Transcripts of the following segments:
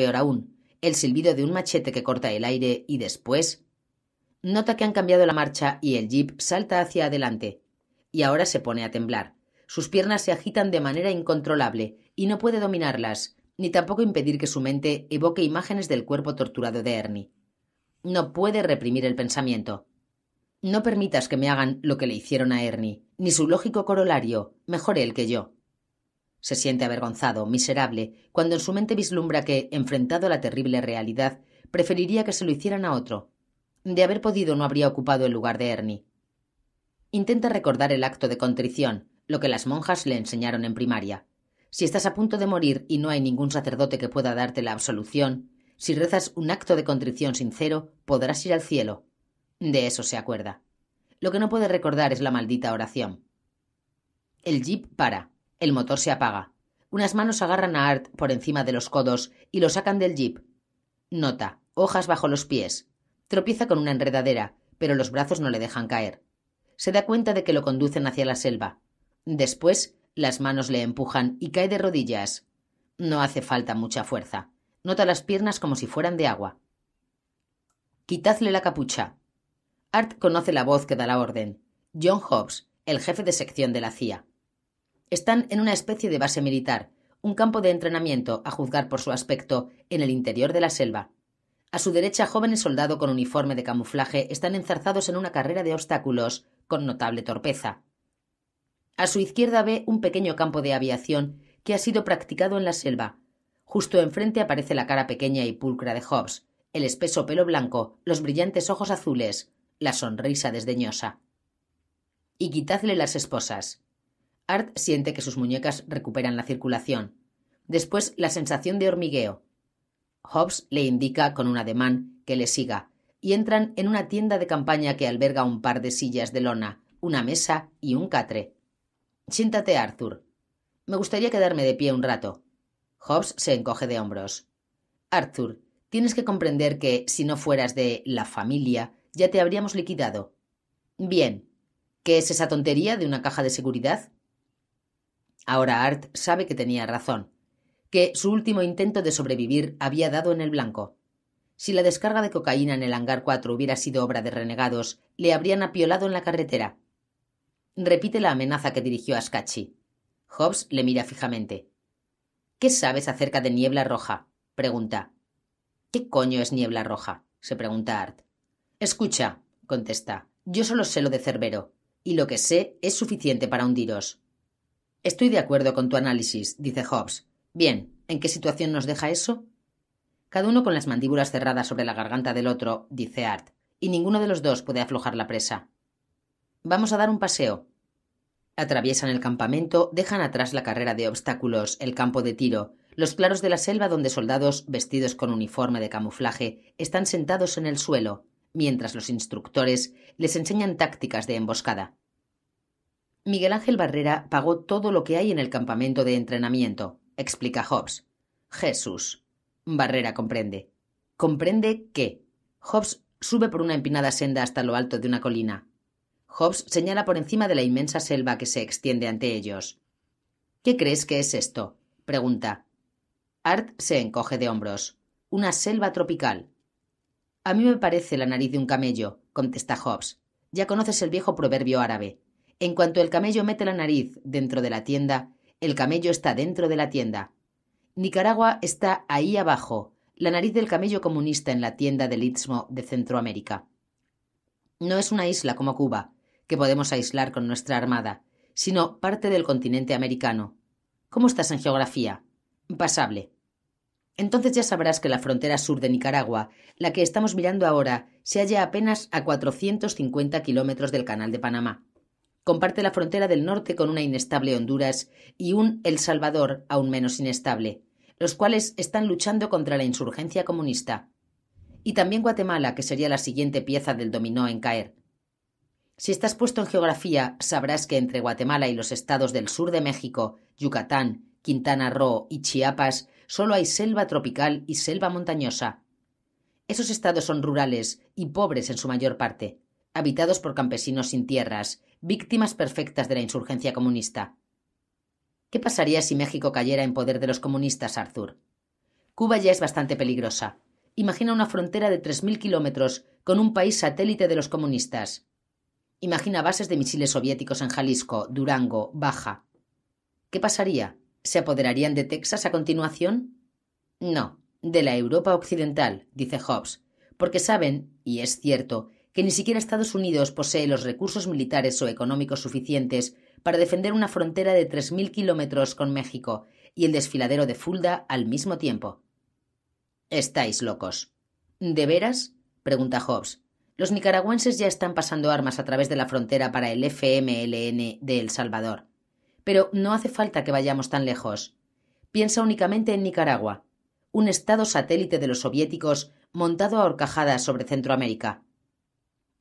Peor aún, el silbido de un machete que corta el aire y después... Nota que han cambiado la marcha y el jeep salta hacia adelante. Y ahora se pone a temblar. Sus piernas se agitan de manera incontrolable y no puede dominarlas, ni tampoco impedir que su mente evoque imágenes del cuerpo torturado de Ernie. No puede reprimir el pensamiento. No permitas que me hagan lo que le hicieron a Ernie, ni su lógico corolario, mejor él que yo. Se siente avergonzado, miserable, cuando en su mente vislumbra que, enfrentado a la terrible realidad, preferiría que se lo hicieran a otro. De haber podido no habría ocupado el lugar de Ernie. Intenta recordar el acto de contrición, lo que las monjas le enseñaron en primaria. Si estás a punto de morir y no hay ningún sacerdote que pueda darte la absolución, si rezas un acto de contrición sincero, podrás ir al cielo. De eso se acuerda. Lo que no puede recordar es la maldita oración. El jeep para. El motor se apaga. Unas manos agarran a Art por encima de los codos y lo sacan del jeep. Nota. Hojas bajo los pies. Tropieza con una enredadera, pero los brazos no le dejan caer. Se da cuenta de que lo conducen hacia la selva. Después, las manos le empujan y cae de rodillas. No hace falta mucha fuerza. Nota las piernas como si fueran de agua. Quitadle la capucha. Art conoce la voz que da la orden. John Hobbs, el jefe de sección de la CIA. Están en una especie de base militar, un campo de entrenamiento, a juzgar por su aspecto, en el interior de la selva. A su derecha, jóvenes soldados con uniforme de camuflaje están enzarzados en una carrera de obstáculos, con notable torpeza. A su izquierda ve un pequeño campo de aviación que ha sido practicado en la selva. Justo enfrente aparece la cara pequeña y pulcra de Hobbes, el espeso pelo blanco, los brillantes ojos azules, la sonrisa desdeñosa. Y quitadle las esposas. Art siente que sus muñecas recuperan la circulación. Después la sensación de hormigueo. Hobbs le indica con un ademán que le siga, y entran en una tienda de campaña que alberga un par de sillas de lona, una mesa y un catre. Siéntate, Arthur. Me gustaría quedarme de pie un rato. Hobbs se encoge de hombros. Arthur, tienes que comprender que, si no fueras de la familia, ya te habríamos liquidado. Bien. ¿Qué es esa tontería de una caja de seguridad? Ahora Art sabe que tenía razón, que su último intento de sobrevivir había dado en el blanco. Si la descarga de cocaína en el hangar 4 hubiera sido obra de renegados, le habrían apiolado en la carretera. Repite la amenaza que dirigió a Scatchy. Hobbs le mira fijamente. ¿Qué sabes acerca de Niebla Roja? pregunta. ¿Qué coño es Niebla Roja? se pregunta Art. Escucha, contesta. Yo solo sé lo de Cerbero, y lo que sé es suficiente para hundiros. Estoy de acuerdo con tu análisis, dice Hobbes. Bien, ¿en qué situación nos deja eso? Cada uno con las mandíbulas cerradas sobre la garganta del otro, dice Art, y ninguno de los dos puede aflojar la presa. Vamos a dar un paseo. Atraviesan el campamento, dejan atrás la carrera de obstáculos, el campo de tiro, los claros de la selva donde soldados vestidos con uniforme de camuflaje están sentados en el suelo, mientras los instructores les enseñan tácticas de emboscada. Miguel Ángel Barrera pagó todo lo que hay en el campamento de entrenamiento, explica Hobbes. Jesús. Barrera comprende. Comprende qué?» Hobbes sube por una empinada senda hasta lo alto de una colina. Hobbes señala por encima de la inmensa selva que se extiende ante ellos. ¿Qué crees que es esto? pregunta. Art se encoge de hombros. Una selva tropical. A mí me parece la nariz de un camello, contesta Hobbes. Ya conoces el viejo proverbio árabe. En cuanto el camello mete la nariz dentro de la tienda, el camello está dentro de la tienda. Nicaragua está ahí abajo, la nariz del camello comunista en la tienda del Istmo de Centroamérica. No es una isla como Cuba, que podemos aislar con nuestra armada, sino parte del continente americano. ¿Cómo estás en geografía? Pasable. Entonces ya sabrás que la frontera sur de Nicaragua, la que estamos mirando ahora, se halla apenas a 450 kilómetros del Canal de Panamá comparte la frontera del norte con una inestable Honduras y un El Salvador aún menos inestable, los cuales están luchando contra la insurgencia comunista. Y también Guatemala, que sería la siguiente pieza del dominó en caer. Si estás puesto en geografía, sabrás que entre Guatemala y los estados del sur de México, Yucatán, Quintana Roo y Chiapas, solo hay selva tropical y selva montañosa. Esos estados son rurales y pobres en su mayor parte, habitados por campesinos sin tierras, víctimas perfectas de la insurgencia comunista. ¿Qué pasaría si México cayera en poder de los comunistas, Arthur? Cuba ya es bastante peligrosa. Imagina una frontera de 3.000 kilómetros con un país satélite de los comunistas. Imagina bases de misiles soviéticos en Jalisco, Durango, Baja. ¿Qué pasaría? ¿Se apoderarían de Texas a continuación? No, de la Europa occidental, dice Hobbes, porque saben, y es cierto, que ni siquiera Estados Unidos posee los recursos militares o económicos suficientes para defender una frontera de 3.000 kilómetros con México y el desfiladero de Fulda al mismo tiempo. Estáis locos. ¿De veras? pregunta Hobbes. Los nicaragüenses ya están pasando armas a través de la frontera para el FMLN de El Salvador. Pero no hace falta que vayamos tan lejos. Piensa únicamente en Nicaragua, un estado satélite de los soviéticos montado a horcajadas sobre Centroamérica.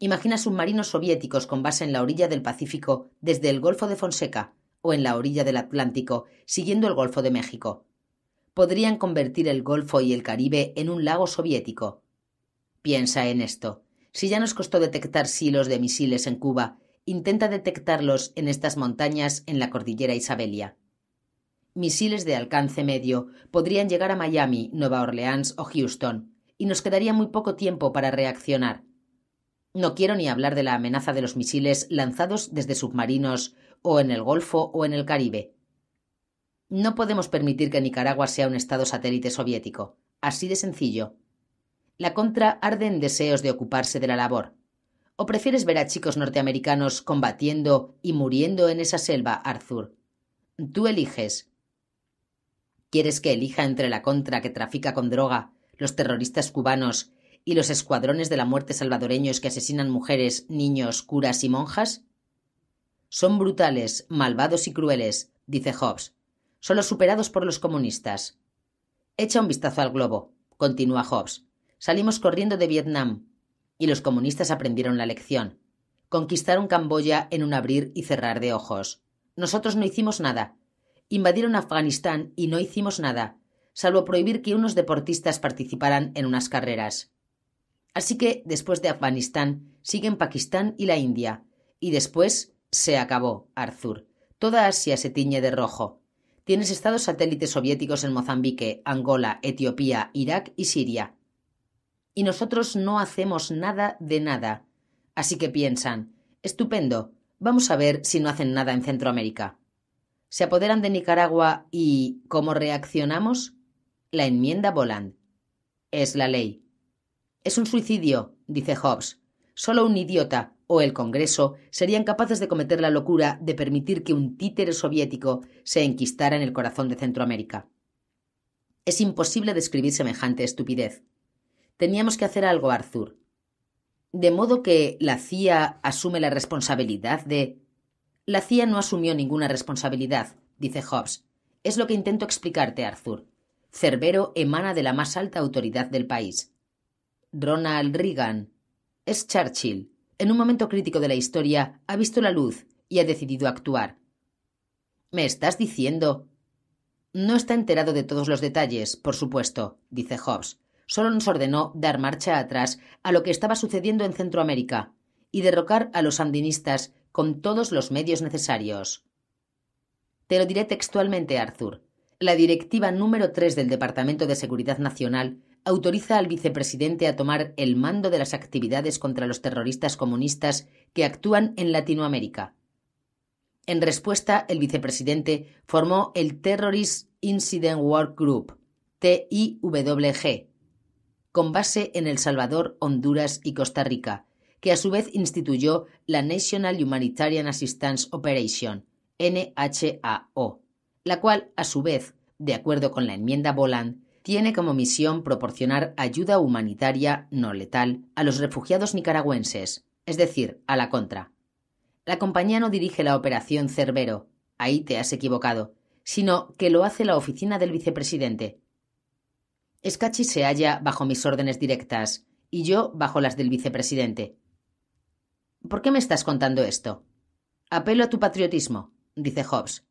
Imagina submarinos soviéticos con base en la orilla del Pacífico desde el Golfo de Fonseca o en la orilla del Atlántico, siguiendo el Golfo de México. Podrían convertir el Golfo y el Caribe en un lago soviético. Piensa en esto. Si ya nos costó detectar silos de misiles en Cuba, intenta detectarlos en estas montañas en la cordillera Isabelia. Misiles de alcance medio podrían llegar a Miami, Nueva Orleans o Houston, y nos quedaría muy poco tiempo para reaccionar no quiero ni hablar de la amenaza de los misiles lanzados desde submarinos o en el Golfo o en el Caribe. No podemos permitir que Nicaragua sea un Estado satélite soviético. Así de sencillo. La contra arde en deseos de ocuparse de la labor. ¿O prefieres ver a chicos norteamericanos combatiendo y muriendo en esa selva, Arthur? Tú eliges. ¿Quieres que elija entre la contra que trafica con droga, los terroristas cubanos y los escuadrones de la muerte salvadoreños que asesinan mujeres, niños, curas y monjas? Son brutales, malvados y crueles, dice Hobbes. Solo superados por los comunistas. Echa un vistazo al globo, continúa Hobbes. Salimos corriendo de Vietnam y los comunistas aprendieron la lección. Conquistaron Camboya en un abrir y cerrar de ojos. Nosotros no hicimos nada. Invadieron Afganistán y no hicimos nada, salvo prohibir que unos deportistas participaran en unas carreras. Así que después de Afganistán siguen Pakistán y la India. Y después se acabó, Arthur. Toda Asia se tiñe de rojo. Tienes estados satélites soviéticos en Mozambique, Angola, Etiopía, Irak y Siria. Y nosotros no hacemos nada de nada. Así que piensan, estupendo, vamos a ver si no hacen nada en Centroamérica. Se apoderan de Nicaragua y ¿cómo reaccionamos? La enmienda Boland. Es la ley. Es un suicidio, dice Hobbes. Solo un idiota o el Congreso serían capaces de cometer la locura de permitir que un títere soviético se enquistara en el corazón de Centroamérica. Es imposible describir semejante estupidez. Teníamos que hacer algo, Arthur. De modo que la CIA asume la responsabilidad de... La CIA no asumió ninguna responsabilidad, dice Hobbes. Es lo que intento explicarte, Arthur. Cerbero emana de la más alta autoridad del país. Ronald Reagan es Churchill. En un momento crítico de la historia ha visto la luz y ha decidido actuar. ¿Me estás diciendo? No está enterado de todos los detalles, por supuesto, dice Hobbes. Solo nos ordenó dar marcha atrás a lo que estaba sucediendo en Centroamérica y derrocar a los sandinistas con todos los medios necesarios. Te lo diré textualmente, Arthur. La directiva número 3 del Departamento de Seguridad Nacional autoriza al vicepresidente a tomar el mando de las actividades contra los terroristas comunistas que actúan en Latinoamérica. En respuesta, el vicepresidente formó el Terrorist Incident Work Group, TIWG, con base en El Salvador, Honduras y Costa Rica, que a su vez instituyó la National Humanitarian Assistance Operation, NHAO, la cual, a su vez, de acuerdo con la enmienda Boland, tiene como misión proporcionar ayuda humanitaria no letal a los refugiados nicaragüenses, es decir, a la contra. La compañía no dirige la operación Cerbero, ahí te has equivocado, sino que lo hace la oficina del vicepresidente. Escachi se halla bajo mis órdenes directas y yo bajo las del vicepresidente. ¿Por qué me estás contando esto? Apelo a tu patriotismo, dice Hobbes.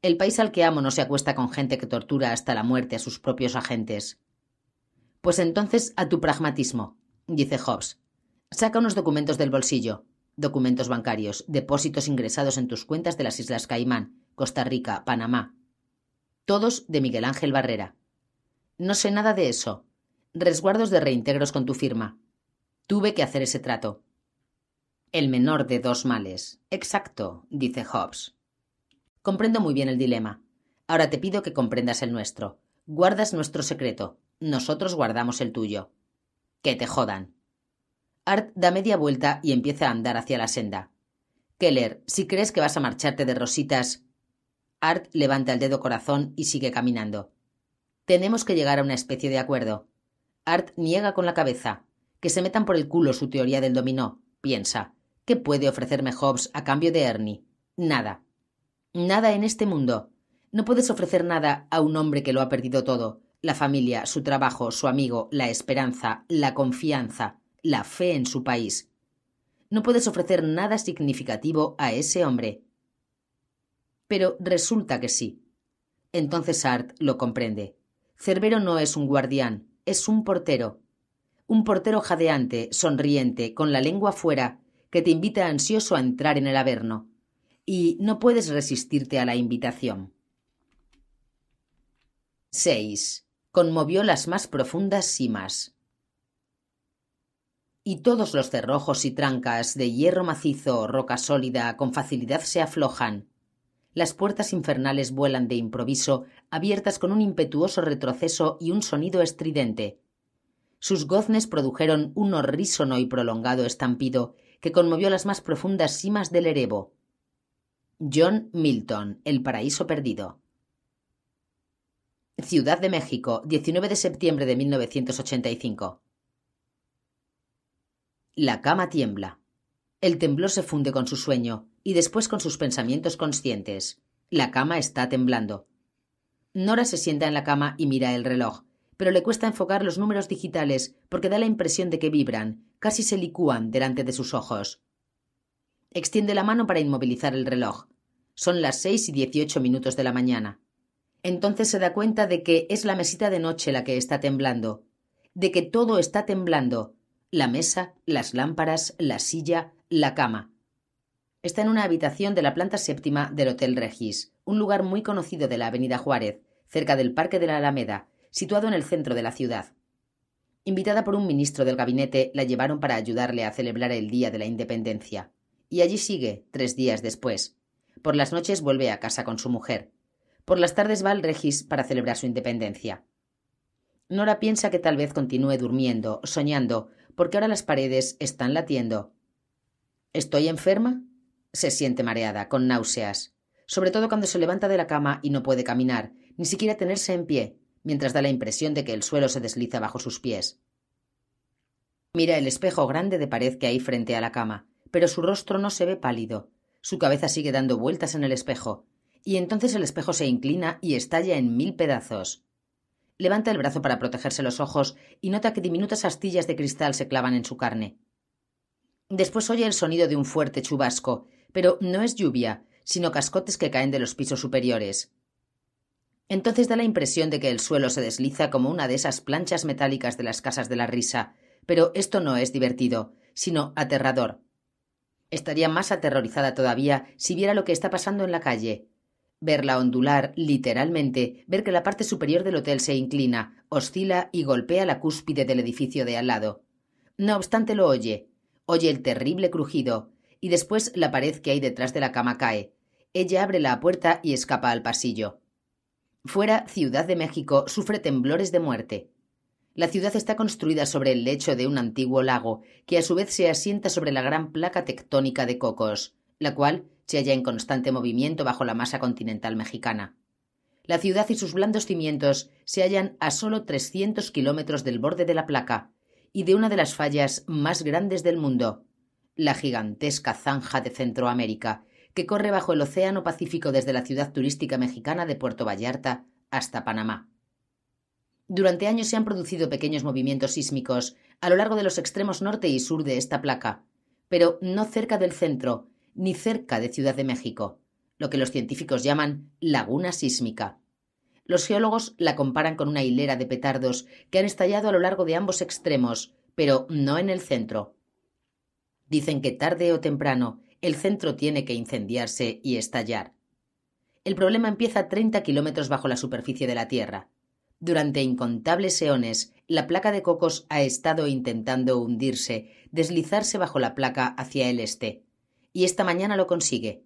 El país al que amo no se acuesta con gente que tortura hasta la muerte a sus propios agentes. Pues entonces a tu pragmatismo, dice Hobbes. Saca unos documentos del bolsillo, documentos bancarios, depósitos ingresados en tus cuentas de las Islas Caimán, Costa Rica, Panamá. Todos de Miguel Ángel Barrera. No sé nada de eso. Resguardos de reintegros con tu firma. Tuve que hacer ese trato. El menor de dos males. Exacto, dice Hobbes. Comprendo muy bien el dilema. Ahora te pido que comprendas el nuestro. Guardas nuestro secreto. Nosotros guardamos el tuyo. Que te jodan. Art da media vuelta y empieza a andar hacia la senda. Keller, si crees que vas a marcharte de rositas. Art levanta el dedo corazón y sigue caminando. Tenemos que llegar a una especie de acuerdo. Art niega con la cabeza. Que se metan por el culo su teoría del dominó, piensa. ¿Qué puede ofrecerme Hobbes a cambio de Ernie? Nada. Nada en este mundo. No puedes ofrecer nada a un hombre que lo ha perdido todo, la familia, su trabajo, su amigo, la esperanza, la confianza, la fe en su país. No puedes ofrecer nada significativo a ese hombre. Pero resulta que sí. Entonces Art lo comprende. Cerbero no es un guardián, es un portero. Un portero jadeante, sonriente, con la lengua fuera, que te invita ansioso a entrar en el Averno y no puedes resistirte a la invitación. 6. Conmovió las más profundas simas. Y todos los cerrojos y trancas de hierro macizo roca sólida con facilidad se aflojan. Las puertas infernales vuelan de improviso, abiertas con un impetuoso retroceso y un sonido estridente. Sus goznes produjeron un horrísono y prolongado estampido que conmovió las más profundas simas del Erebo. John Milton, El paraíso perdido. Ciudad de México, 19 de septiembre de 1985. La cama tiembla. El temblor se funde con su sueño y después con sus pensamientos conscientes. La cama está temblando. Nora se sienta en la cama y mira el reloj, pero le cuesta enfocar los números digitales porque da la impresión de que vibran, casi se licúan delante de sus ojos. Extiende la mano para inmovilizar el reloj. Son las seis y dieciocho minutos de la mañana. Entonces se da cuenta de que es la mesita de noche la que está temblando, de que todo está temblando, la mesa, las lámparas, la silla, la cama. Está en una habitación de la planta séptima del Hotel Regis, un lugar muy conocido de la Avenida Juárez, cerca del Parque de la Alameda, situado en el centro de la ciudad. Invitada por un ministro del gabinete, la llevaron para ayudarle a celebrar el Día de la Independencia y allí sigue tres días después. Por las noches vuelve a casa con su mujer. Por las tardes va al Regis para celebrar su independencia. Nora piensa que tal vez continúe durmiendo, soñando, porque ahora las paredes están latiendo. ¿Estoy enferma? Se siente mareada, con náuseas, sobre todo cuando se levanta de la cama y no puede caminar, ni siquiera tenerse en pie, mientras da la impresión de que el suelo se desliza bajo sus pies. Mira el espejo grande de pared que hay frente a la cama pero su rostro no se ve pálido. Su cabeza sigue dando vueltas en el espejo, y entonces el espejo se inclina y estalla en mil pedazos. Levanta el brazo para protegerse los ojos y nota que diminutas astillas de cristal se clavan en su carne. Después oye el sonido de un fuerte chubasco, pero no es lluvia, sino cascotes que caen de los pisos superiores. Entonces da la impresión de que el suelo se desliza como una de esas planchas metálicas de las casas de la risa, pero esto no es divertido, sino aterrador. Estaría más aterrorizada todavía si viera lo que está pasando en la calle. Verla ondular, literalmente, ver que la parte superior del hotel se inclina, oscila y golpea la cúspide del edificio de al lado. No obstante, lo oye. Oye el terrible crujido, y después la pared que hay detrás de la cama cae. Ella abre la puerta y escapa al pasillo. Fuera, Ciudad de México sufre temblores de muerte. La ciudad está construida sobre el lecho de un antiguo lago, que a su vez se asienta sobre la gran placa tectónica de Cocos, la cual se halla en constante movimiento bajo la masa continental mexicana. La ciudad y sus blandos cimientos se hallan a solo 300 kilómetros del borde de la placa y de una de las fallas más grandes del mundo, la gigantesca zanja de Centroamérica, que corre bajo el Océano Pacífico desde la ciudad turística mexicana de Puerto Vallarta hasta Panamá. Durante años se han producido pequeños movimientos sísmicos a lo largo de los extremos norte y sur de esta placa, pero no cerca del centro, ni cerca de Ciudad de México, lo que los científicos llaman laguna sísmica. Los geólogos la comparan con una hilera de petardos que han estallado a lo largo de ambos extremos, pero no en el centro. Dicen que tarde o temprano el centro tiene que incendiarse y estallar. El problema empieza a 30 kilómetros bajo la superficie de la Tierra. Durante incontables eones, la placa de Cocos ha estado intentando hundirse, deslizarse bajo la placa hacia el este, y esta mañana lo consigue.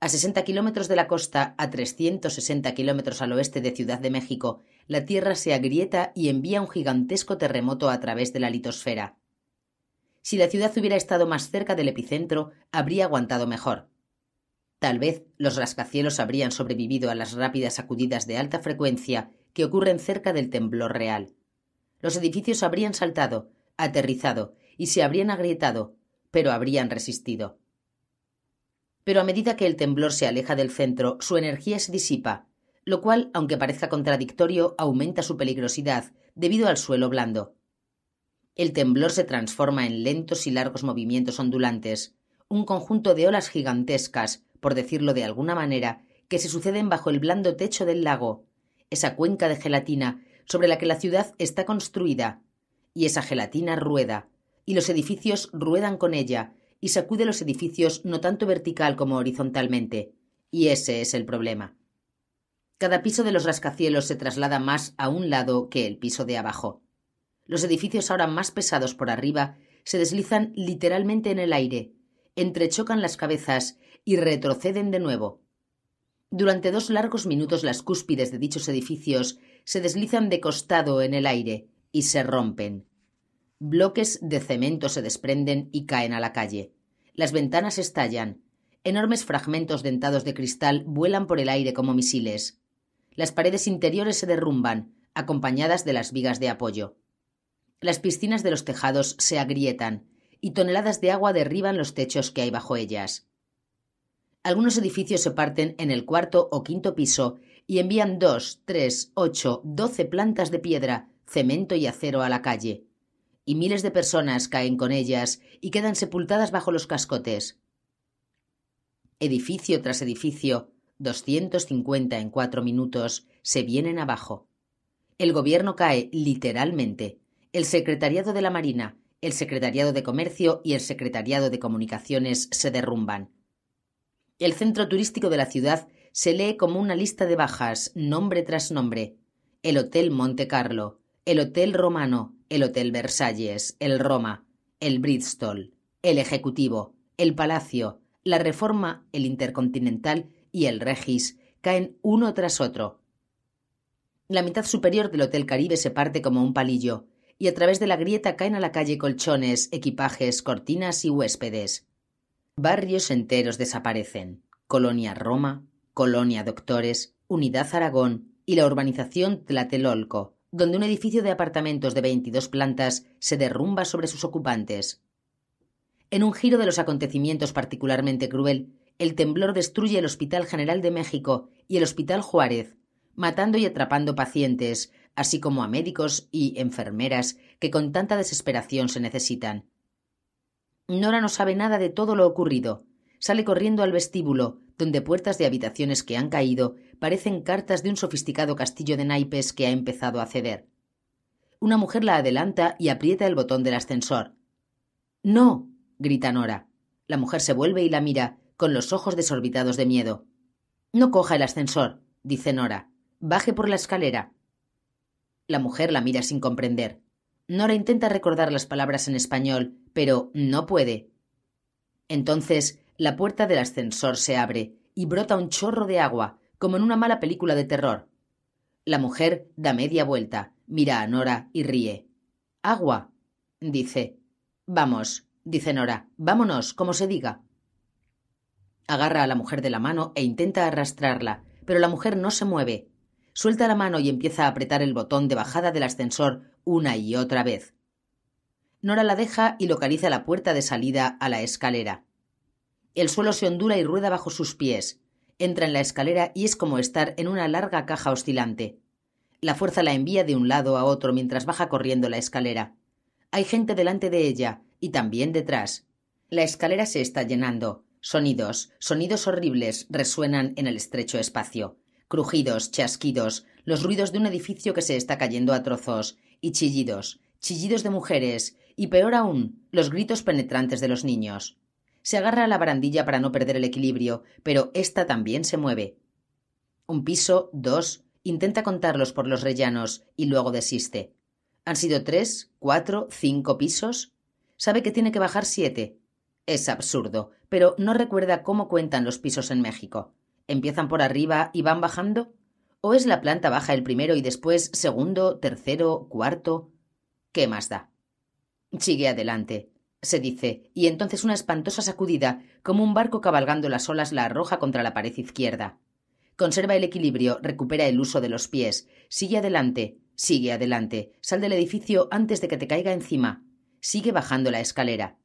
A 60 kilómetros de la costa, a 360 kilómetros al oeste de Ciudad de México, la Tierra se agrieta y envía un gigantesco terremoto a través de la litosfera. Si la ciudad hubiera estado más cerca del epicentro, habría aguantado mejor. Tal vez los rascacielos habrían sobrevivido a las rápidas sacudidas de alta frecuencia que ocurren cerca del temblor real. Los edificios habrían saltado, aterrizado y se habrían agrietado, pero habrían resistido. Pero a medida que el temblor se aleja del centro, su energía se disipa, lo cual, aunque parezca contradictorio, aumenta su peligrosidad debido al suelo blando. El temblor se transforma en lentos y largos movimientos ondulantes, un conjunto de olas gigantescas, por decirlo de alguna manera, que se suceden bajo el blando techo del lago, esa cuenca de gelatina sobre la que la ciudad está construida. Y esa gelatina rueda, y los edificios ruedan con ella, y sacude los edificios no tanto vertical como horizontalmente. Y ese es el problema. Cada piso de los rascacielos se traslada más a un lado que el piso de abajo. Los edificios ahora más pesados por arriba se deslizan literalmente en el aire, entrechocan las cabezas y retroceden de nuevo. Durante dos largos minutos las cúspides de dichos edificios se deslizan de costado en el aire y se rompen. Bloques de cemento se desprenden y caen a la calle. Las ventanas estallan. Enormes fragmentos dentados de cristal vuelan por el aire como misiles. Las paredes interiores se derrumban, acompañadas de las vigas de apoyo. Las piscinas de los tejados se agrietan y toneladas de agua derriban los techos que hay bajo ellas. Algunos edificios se parten en el cuarto o quinto piso y envían dos, tres, ocho, doce plantas de piedra, cemento y acero a la calle. Y miles de personas caen con ellas y quedan sepultadas bajo los cascotes. Edificio tras edificio, 250 en cuatro minutos, se vienen abajo. El gobierno cae literalmente. El secretariado de la Marina, el secretariado de Comercio y el secretariado de Comunicaciones se derrumban. El centro turístico de la ciudad se lee como una lista de bajas, nombre tras nombre. El Hotel Monte Carlo, el Hotel Romano, el Hotel Versalles, el Roma, el Bristol, el Ejecutivo, el Palacio, la Reforma, el Intercontinental y el Regis caen uno tras otro. La mitad superior del Hotel Caribe se parte como un palillo, y a través de la grieta caen a la calle colchones, equipajes, cortinas y huéspedes. Barrios enteros desaparecen. Colonia Roma, Colonia Doctores, Unidad Aragón y la urbanización Tlatelolco, donde un edificio de apartamentos de veintidós plantas se derrumba sobre sus ocupantes. En un giro de los acontecimientos particularmente cruel, el temblor destruye el Hospital General de México y el Hospital Juárez, matando y atrapando pacientes, así como a médicos y enfermeras que con tanta desesperación se necesitan. Nora no sabe nada de todo lo ocurrido. Sale corriendo al vestíbulo, donde puertas de habitaciones que han caído parecen cartas de un sofisticado castillo de naipes que ha empezado a ceder. Una mujer la adelanta y aprieta el botón del ascensor. No, grita Nora. La mujer se vuelve y la mira, con los ojos desorbitados de miedo. No coja el ascensor, dice Nora. Baje por la escalera. La mujer la mira sin comprender. Nora intenta recordar las palabras en español, pero no puede. Entonces, la puerta del ascensor se abre y brota un chorro de agua, como en una mala película de terror. La mujer da media vuelta, mira a Nora y ríe. Agua, dice. Vamos, dice Nora, vámonos, como se diga. Agarra a la mujer de la mano e intenta arrastrarla, pero la mujer no se mueve. Suelta la mano y empieza a apretar el botón de bajada del ascensor una y otra vez. Nora la deja y localiza la puerta de salida a la escalera. El suelo se ondula y rueda bajo sus pies. Entra en la escalera y es como estar en una larga caja oscilante. La fuerza la envía de un lado a otro mientras baja corriendo la escalera. Hay gente delante de ella y también detrás. La escalera se está llenando. Sonidos, sonidos horribles resuenan en el estrecho espacio. Crujidos, chasquidos, los ruidos de un edificio que se está cayendo a trozos, y chillidos, chillidos de mujeres, y peor aún, los gritos penetrantes de los niños. Se agarra a la barandilla para no perder el equilibrio, pero ésta también se mueve. Un piso, dos, intenta contarlos por los rellanos y luego desiste. Han sido tres, cuatro, cinco pisos. Sabe que tiene que bajar siete. Es absurdo, pero no recuerda cómo cuentan los pisos en México. ¿Empiezan por arriba y van bajando? ¿O es la planta baja el primero y después segundo, tercero, cuarto? ¿Qué más da? Sigue adelante, se dice, y entonces una espantosa sacudida, como un barco cabalgando las olas, la arroja contra la pared izquierda. Conserva el equilibrio, recupera el uso de los pies, sigue adelante, sigue adelante, sal del edificio antes de que te caiga encima, sigue bajando la escalera.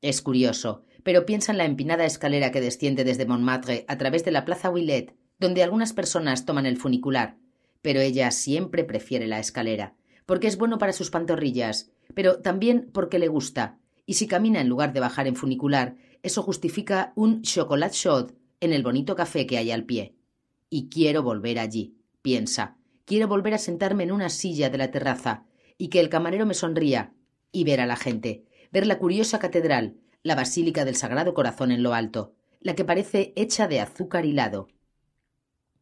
Es curioso, pero piensa en la empinada escalera que desciende desde Montmartre a través de la plaza Willet, donde algunas personas toman el funicular, pero ella siempre prefiere la escalera, porque es bueno para sus pantorrillas, pero también porque le gusta, y si camina en lugar de bajar en funicular, eso justifica un chocolate shot en el bonito café que hay al pie. Y quiero volver allí, piensa. Quiero volver a sentarme en una silla de la terraza y que el camarero me sonría y ver a la gente, ver la curiosa catedral, la Basílica del Sagrado Corazón en lo alto, la que parece hecha de azúcar hilado,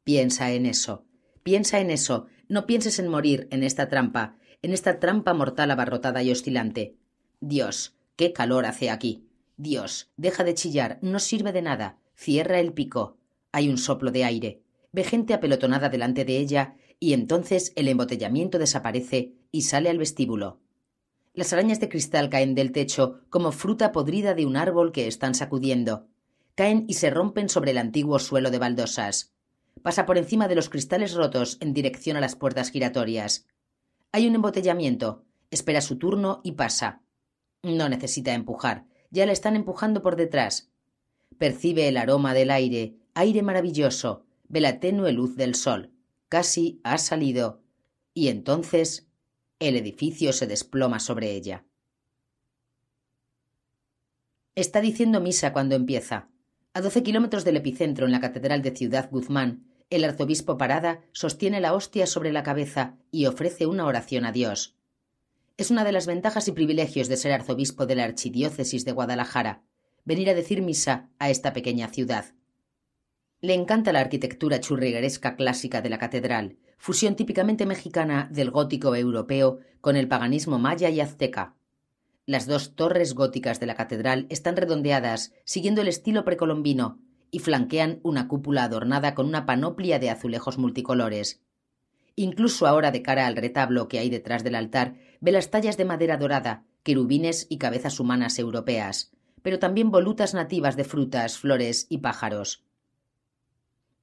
Piensa en eso. Piensa en eso. No pienses en morir en esta trampa, en esta trampa mortal abarrotada y oscilante. Dios, qué calor hace aquí. Dios, deja de chillar, no sirve de nada. Cierra el pico. Hay un soplo de aire. Ve gente apelotonada delante de ella, y entonces el embotellamiento desaparece y sale al vestíbulo. Las arañas de cristal caen del techo como fruta podrida de un árbol que están sacudiendo. Caen y se rompen sobre el antiguo suelo de baldosas pasa por encima de los cristales rotos en dirección a las puertas giratorias. Hay un embotellamiento, espera su turno y pasa. No necesita empujar, ya la están empujando por detrás. Percibe el aroma del aire, aire maravilloso, ve la tenue luz del sol. Casi ha salido. Y entonces el edificio se desploma sobre ella. Está diciendo misa cuando empieza. A doce kilómetros del epicentro, en la Catedral de Ciudad Guzmán, el arzobispo Parada sostiene la hostia sobre la cabeza y ofrece una oración a Dios. Es una de las ventajas y privilegios de ser arzobispo de la Archidiócesis de Guadalajara, venir a decir misa a esta pequeña ciudad. Le encanta la arquitectura churrigueresca clásica de la catedral, fusión típicamente mexicana del gótico europeo con el paganismo maya y azteca. Las dos torres góticas de la catedral están redondeadas, siguiendo el estilo precolombino, y flanquean una cúpula adornada con una panoplia de azulejos multicolores. Incluso ahora de cara al retablo que hay detrás del altar, ve las tallas de madera dorada, querubines y cabezas humanas europeas, pero también volutas nativas de frutas, flores y pájaros.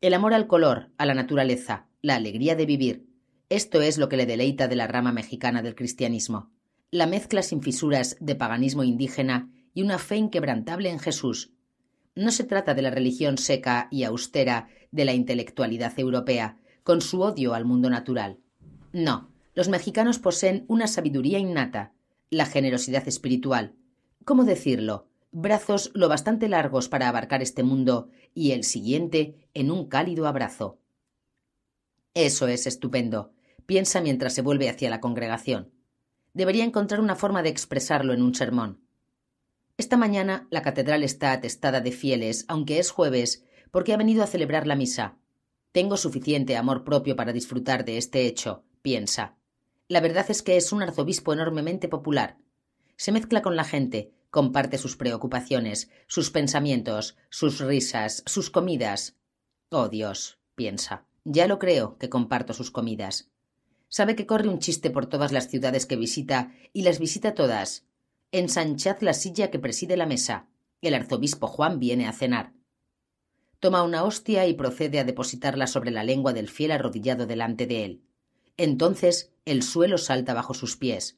El amor al color, a la naturaleza, la alegría de vivir, esto es lo que le deleita de la rama mexicana del cristianismo, la mezcla sin fisuras de paganismo indígena y una fe inquebrantable en Jesús, no se trata de la religión seca y austera de la intelectualidad europea, con su odio al mundo natural. No, los mexicanos poseen una sabiduría innata, la generosidad espiritual. ¿Cómo decirlo? Brazos lo bastante largos para abarcar este mundo y el siguiente en un cálido abrazo. Eso es estupendo, piensa mientras se vuelve hacia la congregación. Debería encontrar una forma de expresarlo en un sermón. Esta mañana la catedral está atestada de fieles, aunque es jueves, porque ha venido a celebrar la misa. Tengo suficiente amor propio para disfrutar de este hecho, piensa. La verdad es que es un arzobispo enormemente popular. Se mezcla con la gente, comparte sus preocupaciones, sus pensamientos, sus risas, sus comidas. Oh Dios, piensa. Ya lo creo que comparto sus comidas. Sabe que corre un chiste por todas las ciudades que visita y las visita todas. Ensanchad la silla que preside la mesa. El arzobispo Juan viene a cenar. Toma una hostia y procede a depositarla sobre la lengua del fiel arrodillado delante de él. Entonces el suelo salta bajo sus pies.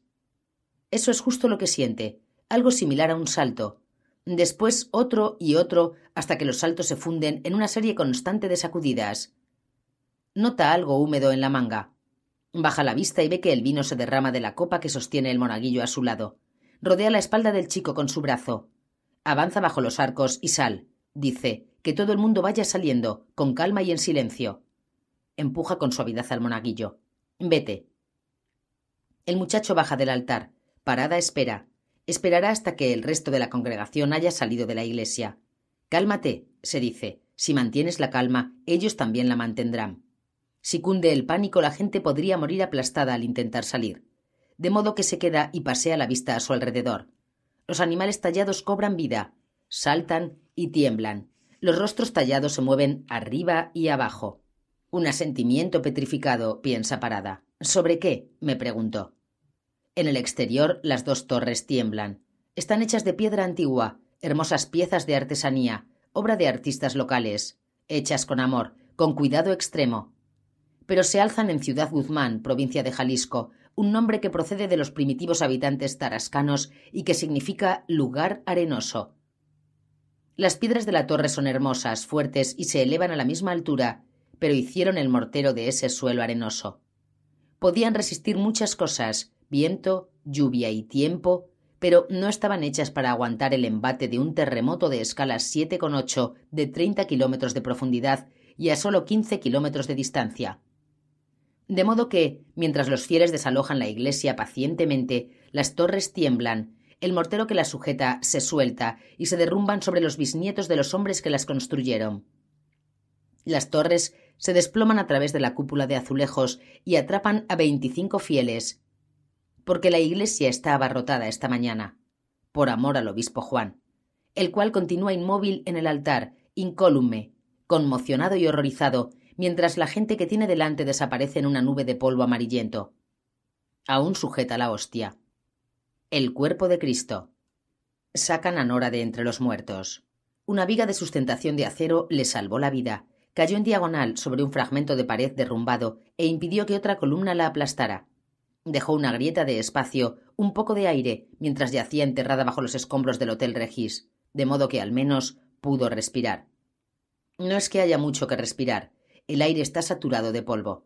Eso es justo lo que siente, algo similar a un salto. Después otro y otro hasta que los saltos se funden en una serie constante de sacudidas. Nota algo húmedo en la manga. Baja la vista y ve que el vino se derrama de la copa que sostiene el monaguillo a su lado rodea la espalda del chico con su brazo. Avanza bajo los arcos y sal. Dice que todo el mundo vaya saliendo, con calma y en silencio. Empuja con suavidad al monaguillo. Vete. El muchacho baja del altar. Parada espera. Esperará hasta que el resto de la congregación haya salido de la iglesia. Cálmate, se dice. Si mantienes la calma, ellos también la mantendrán. Si cunde el pánico, la gente podría morir aplastada al intentar salir de modo que se queda y pasea la vista a su alrededor. Los animales tallados cobran vida, saltan y tiemblan. Los rostros tallados se mueven arriba y abajo. Un asentimiento petrificado, piensa Parada. ¿Sobre qué? me preguntó. En el exterior las dos torres tiemblan. Están hechas de piedra antigua, hermosas piezas de artesanía, obra de artistas locales, hechas con amor, con cuidado extremo. Pero se alzan en Ciudad Guzmán, provincia de Jalisco, un nombre que procede de los primitivos habitantes tarascanos y que significa lugar arenoso. Las piedras de la torre son hermosas, fuertes y se elevan a la misma altura, pero hicieron el mortero de ese suelo arenoso. Podían resistir muchas cosas, viento, lluvia y tiempo, pero no estaban hechas para aguantar el embate de un terremoto de escala 7,8 de 30 kilómetros de profundidad y a solo 15 kilómetros de distancia. De modo que, mientras los fieles desalojan la iglesia pacientemente, las torres tiemblan, el mortero que las sujeta se suelta y se derrumban sobre los bisnietos de los hombres que las construyeron. Las torres se desploman a través de la cúpula de azulejos y atrapan a veinticinco fieles, porque la iglesia está abarrotada esta mañana, por amor al obispo Juan, el cual continúa inmóvil en el altar, incólume, conmocionado y horrorizado, mientras la gente que tiene delante desaparece en una nube de polvo amarillento. Aún sujeta la hostia. El cuerpo de Cristo. Sacan a Nora de entre los muertos. Una viga de sustentación de acero le salvó la vida. Cayó en diagonal sobre un fragmento de pared derrumbado e impidió que otra columna la aplastara. Dejó una grieta de espacio, un poco de aire, mientras yacía enterrada bajo los escombros del Hotel Regis, de modo que al menos pudo respirar. No es que haya mucho que respirar, el aire está saturado de polvo.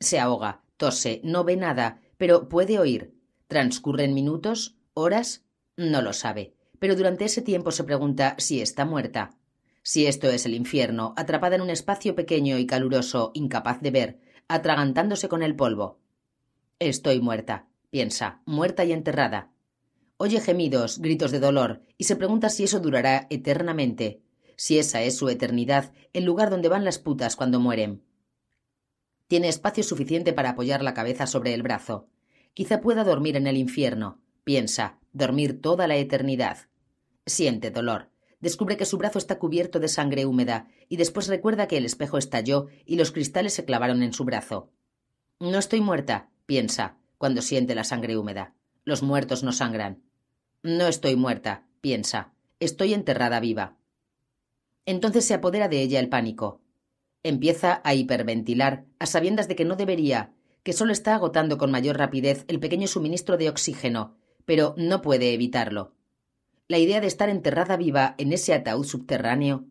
Se ahoga, tose, no ve nada, pero puede oír. Transcurren minutos, horas, no lo sabe, pero durante ese tiempo se pregunta si está muerta. Si esto es el infierno, atrapada en un espacio pequeño y caluroso, incapaz de ver, atragantándose con el polvo. Estoy muerta, piensa, muerta y enterrada. Oye gemidos, gritos de dolor, y se pregunta si eso durará eternamente, si esa es su eternidad, el lugar donde van las putas cuando mueren. Tiene espacio suficiente para apoyar la cabeza sobre el brazo. Quizá pueda dormir en el infierno, piensa, dormir toda la eternidad. Siente dolor. Descubre que su brazo está cubierto de sangre húmeda y después recuerda que el espejo estalló y los cristales se clavaron en su brazo. No estoy muerta, piensa, cuando siente la sangre húmeda. Los muertos no sangran. No estoy muerta, piensa. Estoy enterrada viva. Entonces se apodera de ella el pánico. Empieza a hiperventilar, a sabiendas de que no debería, que solo está agotando con mayor rapidez el pequeño suministro de oxígeno, pero no puede evitarlo. La idea de estar enterrada viva en ese ataúd subterráneo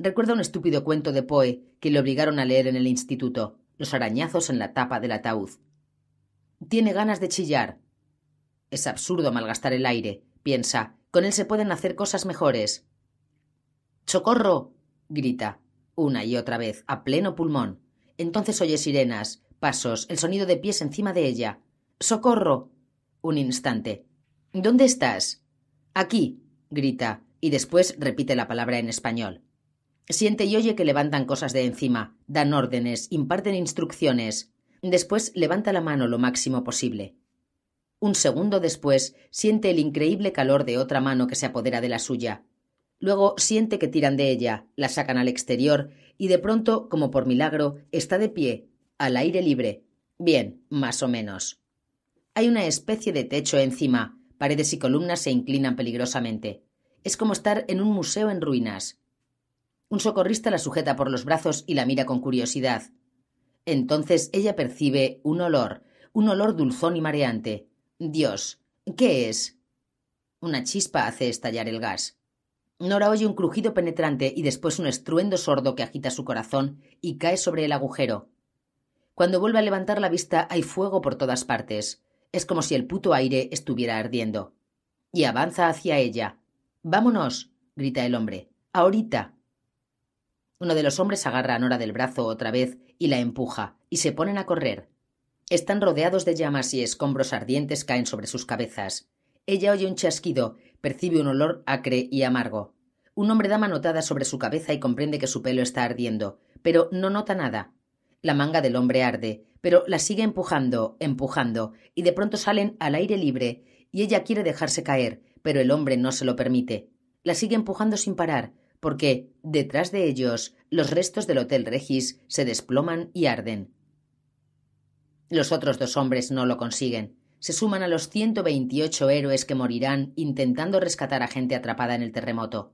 recuerda un estúpido cuento de Poe que le obligaron a leer en el instituto, los arañazos en la tapa del ataúd. Tiene ganas de chillar. Es absurdo malgastar el aire, piensa, con él se pueden hacer cosas mejores. ¡Socorro! grita, una y otra vez, a pleno pulmón. Entonces oye sirenas, pasos, el sonido de pies encima de ella. ¡Socorro! Un instante. ¿Dónde estás? Aquí, grita, y después repite la palabra en español. Siente y oye que levantan cosas de encima, dan órdenes, imparten instrucciones. Después levanta la mano lo máximo posible. Un segundo después siente el increíble calor de otra mano que se apodera de la suya. Luego siente que tiran de ella, la sacan al exterior y de pronto, como por milagro, está de pie, al aire libre. Bien, más o menos. Hay una especie de techo encima, paredes y columnas se inclinan peligrosamente. Es como estar en un museo en ruinas. Un socorrista la sujeta por los brazos y la mira con curiosidad. Entonces ella percibe un olor, un olor dulzón y mareante. Dios, ¿qué es? Una chispa hace estallar el gas. Nora oye un crujido penetrante y después un estruendo sordo que agita su corazón y cae sobre el agujero. Cuando vuelve a levantar la vista hay fuego por todas partes. Es como si el puto aire estuviera ardiendo. Y avanza hacia ella. Vámonos, grita el hombre. Ahorita. Uno de los hombres agarra a Nora del brazo otra vez y la empuja, y se ponen a correr. Están rodeados de llamas y escombros ardientes caen sobre sus cabezas. Ella oye un chasquido Percibe un olor acre y amargo. Un hombre da manotada sobre su cabeza y comprende que su pelo está ardiendo, pero no nota nada. La manga del hombre arde, pero la sigue empujando, empujando, y de pronto salen al aire libre, y ella quiere dejarse caer, pero el hombre no se lo permite. La sigue empujando sin parar, porque, detrás de ellos, los restos del Hotel Regis se desploman y arden. Los otros dos hombres no lo consiguen se suman a los 128 héroes que morirán intentando rescatar a gente atrapada en el terremoto.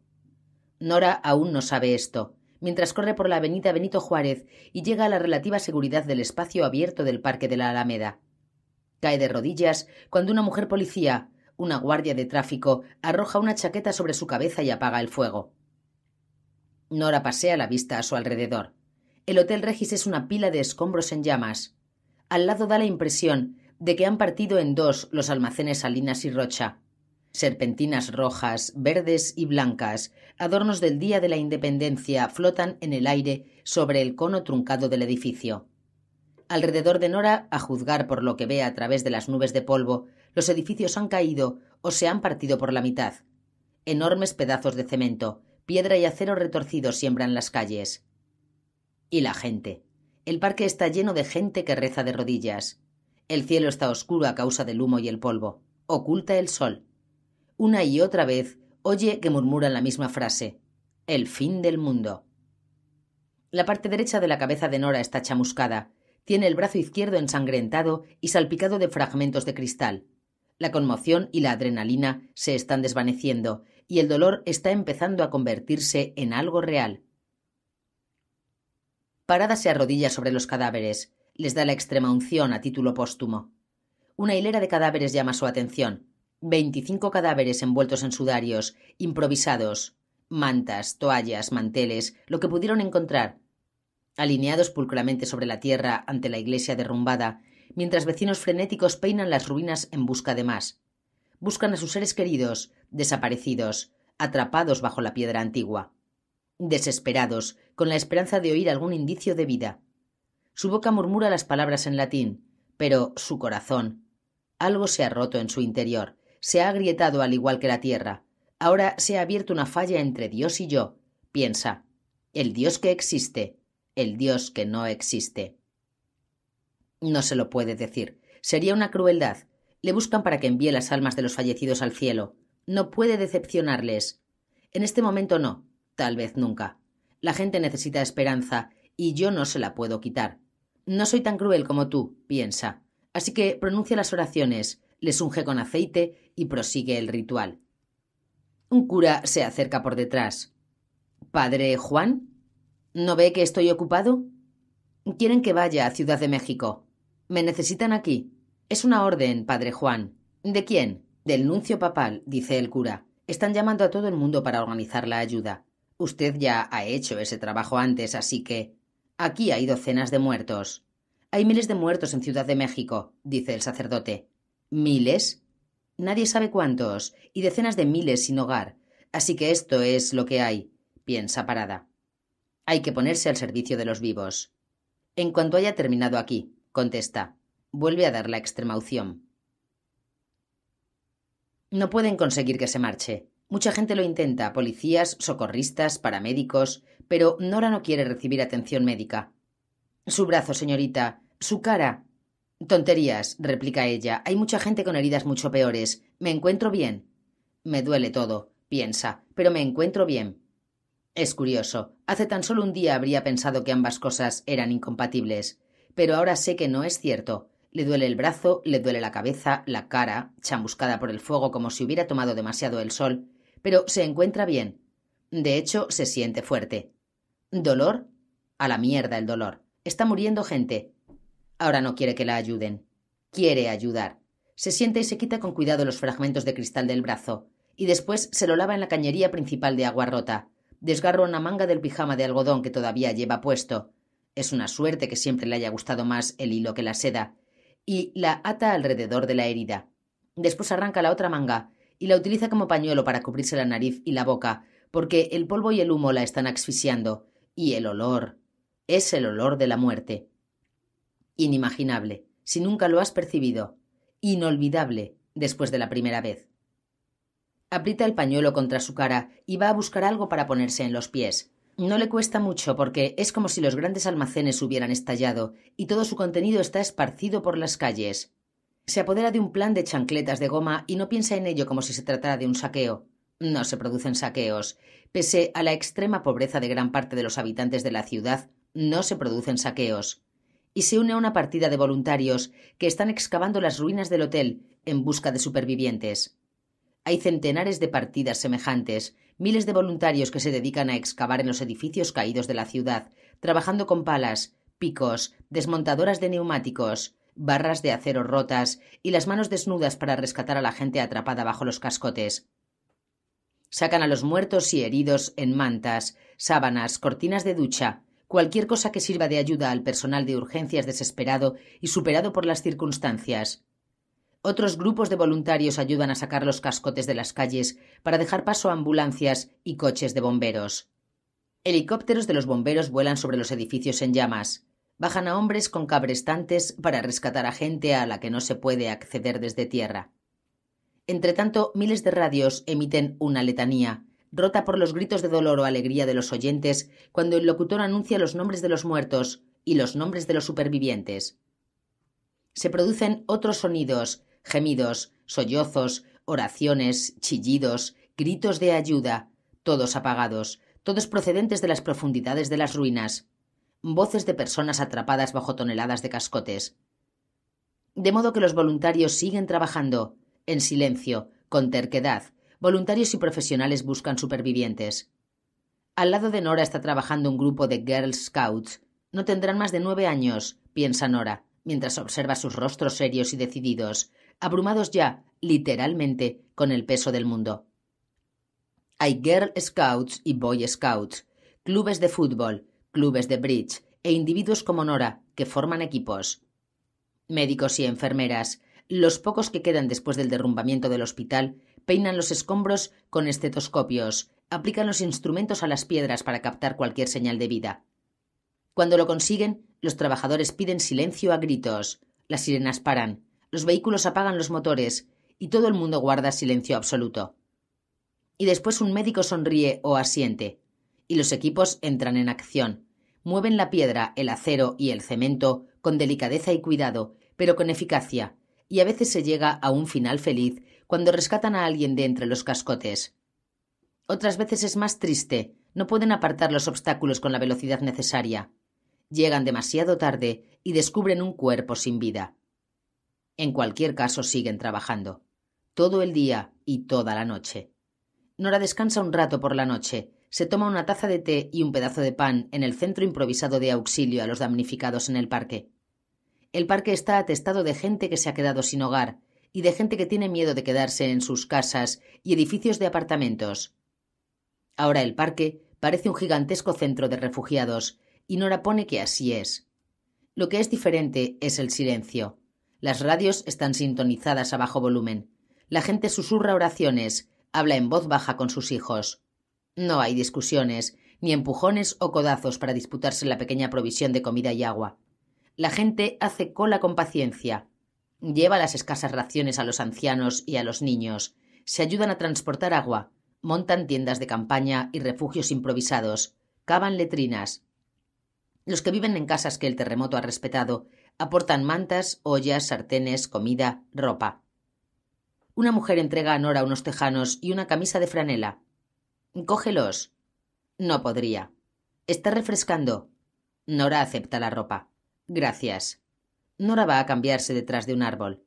Nora aún no sabe esto, mientras corre por la avenida Benito Juárez y llega a la relativa seguridad del espacio abierto del Parque de la Alameda. Cae de rodillas cuando una mujer policía, una guardia de tráfico, arroja una chaqueta sobre su cabeza y apaga el fuego. Nora pasea la vista a su alrededor. El Hotel Regis es una pila de escombros en llamas. Al lado da la impresión de que han partido en dos los almacenes Salinas y Rocha. Serpentinas rojas, verdes y blancas, adornos del Día de la Independencia, flotan en el aire sobre el cono truncado del edificio. Alrededor de Nora, a juzgar por lo que ve a través de las nubes de polvo, los edificios han caído o se han partido por la mitad. Enormes pedazos de cemento, piedra y acero retorcidos siembran las calles. Y la gente. El parque está lleno de gente que reza de rodillas. El cielo está oscuro a causa del humo y el polvo. Oculta el sol. Una y otra vez oye que murmuran la misma frase. El fin del mundo. La parte derecha de la cabeza de Nora está chamuscada. Tiene el brazo izquierdo ensangrentado y salpicado de fragmentos de cristal. La conmoción y la adrenalina se están desvaneciendo y el dolor está empezando a convertirse en algo real. Parada se arrodilla sobre los cadáveres les da la extrema unción a título póstumo. Una hilera de cadáveres llama su atención. Veinticinco cadáveres envueltos en sudarios, improvisados, mantas, toallas, manteles, lo que pudieron encontrar, alineados pulcramente sobre la tierra ante la iglesia derrumbada, mientras vecinos frenéticos peinan las ruinas en busca de más. Buscan a sus seres queridos, desaparecidos, atrapados bajo la piedra antigua. Desesperados, con la esperanza de oír algún indicio de vida. Su boca murmura las palabras en latín, pero su corazón. Algo se ha roto en su interior, se ha agrietado al igual que la tierra. Ahora se ha abierto una falla entre Dios y yo, piensa. El Dios que existe, el Dios que no existe. No se lo puede decir. Sería una crueldad. Le buscan para que envíe las almas de los fallecidos al cielo. No puede decepcionarles. En este momento no, tal vez nunca. La gente necesita esperanza, y yo no se la puedo quitar. No soy tan cruel como tú, piensa. Así que pronuncia las oraciones, les unge con aceite y prosigue el ritual. Un cura se acerca por detrás. Padre Juan, ¿no ve que estoy ocupado? Quieren que vaya a Ciudad de México. Me necesitan aquí. Es una orden, padre Juan. ¿De quién? Del nuncio papal, dice el cura. Están llamando a todo el mundo para organizar la ayuda. Usted ya ha hecho ese trabajo antes, así que. Aquí hay docenas de muertos. Hay miles de muertos en Ciudad de México, dice el sacerdote. ¿Miles? Nadie sabe cuántos, y decenas de miles sin hogar. Así que esto es lo que hay, piensa Parada. Hay que ponerse al servicio de los vivos. En cuanto haya terminado aquí, contesta. Vuelve a dar la extremaución. No pueden conseguir que se marche. Mucha gente lo intenta, policías, socorristas, paramédicos, pero Nora no quiere recibir atención médica. Su brazo, señorita, su cara. Tonterías, replica ella. Hay mucha gente con heridas mucho peores. Me encuentro bien. Me duele todo, piensa, pero me encuentro bien. Es curioso. Hace tan solo un día habría pensado que ambas cosas eran incompatibles. Pero ahora sé que no es cierto. Le duele el brazo, le duele la cabeza, la cara, chamuscada por el fuego como si hubiera tomado demasiado el sol, pero se encuentra bien. De hecho, se siente fuerte. ¿Dolor? A la mierda el dolor. Está muriendo gente. Ahora no quiere que la ayuden. Quiere ayudar. Se siente y se quita con cuidado los fragmentos de cristal del brazo, y después se lo lava en la cañería principal de agua rota. Desgarra una manga del pijama de algodón que todavía lleva puesto. Es una suerte que siempre le haya gustado más el hilo que la seda, y la ata alrededor de la herida. Después arranca la otra manga y la utiliza como pañuelo para cubrirse la nariz y la boca, porque el polvo y el humo la están asfixiando, y el olor es el olor de la muerte. Inimaginable, si nunca lo has percibido, inolvidable después de la primera vez. Aprieta el pañuelo contra su cara y va a buscar algo para ponerse en los pies. No le cuesta mucho porque es como si los grandes almacenes hubieran estallado y todo su contenido está esparcido por las calles. Se apodera de un plan de chancletas de goma y no piensa en ello como si se tratara de un saqueo. No se producen saqueos. Pese a la extrema pobreza de gran parte de los habitantes de la ciudad, no se producen saqueos. Y se une a una partida de voluntarios que están excavando las ruinas del hotel en busca de supervivientes. Hay centenares de partidas semejantes, miles de voluntarios que se dedican a excavar en los edificios caídos de la ciudad, trabajando con palas, picos, desmontadoras de neumáticos, barras de acero rotas y las manos desnudas para rescatar a la gente atrapada bajo los cascotes. Sacan a los muertos y heridos en mantas, sábanas, cortinas de ducha, cualquier cosa que sirva de ayuda al personal de urgencias desesperado y superado por las circunstancias. Otros grupos de voluntarios ayudan a sacar los cascotes de las calles para dejar paso a ambulancias y coches de bomberos. Helicópteros de los bomberos vuelan sobre los edificios en llamas. Bajan a hombres con cabrestantes para rescatar a gente a la que no se puede acceder desde tierra tanto miles de radios emiten una letanía, rota por los gritos de dolor o alegría de los oyentes cuando el locutor anuncia los nombres de los muertos y los nombres de los supervivientes. Se producen otros sonidos, gemidos, sollozos, oraciones, chillidos, gritos de ayuda, todos apagados, todos procedentes de las profundidades de las ruinas, voces de personas atrapadas bajo toneladas de cascotes. De modo que los voluntarios siguen trabajando, en silencio, con terquedad, voluntarios y profesionales buscan supervivientes. Al lado de Nora está trabajando un grupo de Girl Scouts. No tendrán más de nueve años, piensa Nora, mientras observa sus rostros serios y decididos, abrumados ya, literalmente, con el peso del mundo. Hay Girl Scouts y Boy Scouts, clubes de fútbol, clubes de bridge e individuos como Nora que forman equipos. Médicos y enfermeras, los pocos que quedan después del derrumbamiento del hospital peinan los escombros con estetoscopios, aplican los instrumentos a las piedras para captar cualquier señal de vida. Cuando lo consiguen, los trabajadores piden silencio a gritos, las sirenas paran, los vehículos apagan los motores y todo el mundo guarda silencio absoluto. Y después un médico sonríe o asiente, y los equipos entran en acción. Mueven la piedra, el acero y el cemento con delicadeza y cuidado, pero con eficacia, y a veces se llega a un final feliz cuando rescatan a alguien de entre los cascotes. Otras veces es más triste, no pueden apartar los obstáculos con la velocidad necesaria. Llegan demasiado tarde y descubren un cuerpo sin vida. En cualquier caso siguen trabajando, todo el día y toda la noche. Nora descansa un rato por la noche, se toma una taza de té y un pedazo de pan en el centro improvisado de auxilio a los damnificados en el parque. El parque está atestado de gente que se ha quedado sin hogar y de gente que tiene miedo de quedarse en sus casas y edificios de apartamentos. Ahora el parque parece un gigantesco centro de refugiados, y Nora pone que así es. Lo que es diferente es el silencio. Las radios están sintonizadas a bajo volumen. La gente susurra oraciones, habla en voz baja con sus hijos. No hay discusiones, ni empujones o codazos para disputarse la pequeña provisión de comida y agua la gente hace cola con paciencia. Lleva las escasas raciones a los ancianos y a los niños. Se ayudan a transportar agua. Montan tiendas de campaña y refugios improvisados. Cavan letrinas. Los que viven en casas que el terremoto ha respetado aportan mantas, ollas, sartenes, comida, ropa. Una mujer entrega a Nora unos tejanos y una camisa de franela. Cógelos. No podría. Está refrescando. Nora acepta la ropa. Gracias. Nora va a cambiarse detrás de un árbol.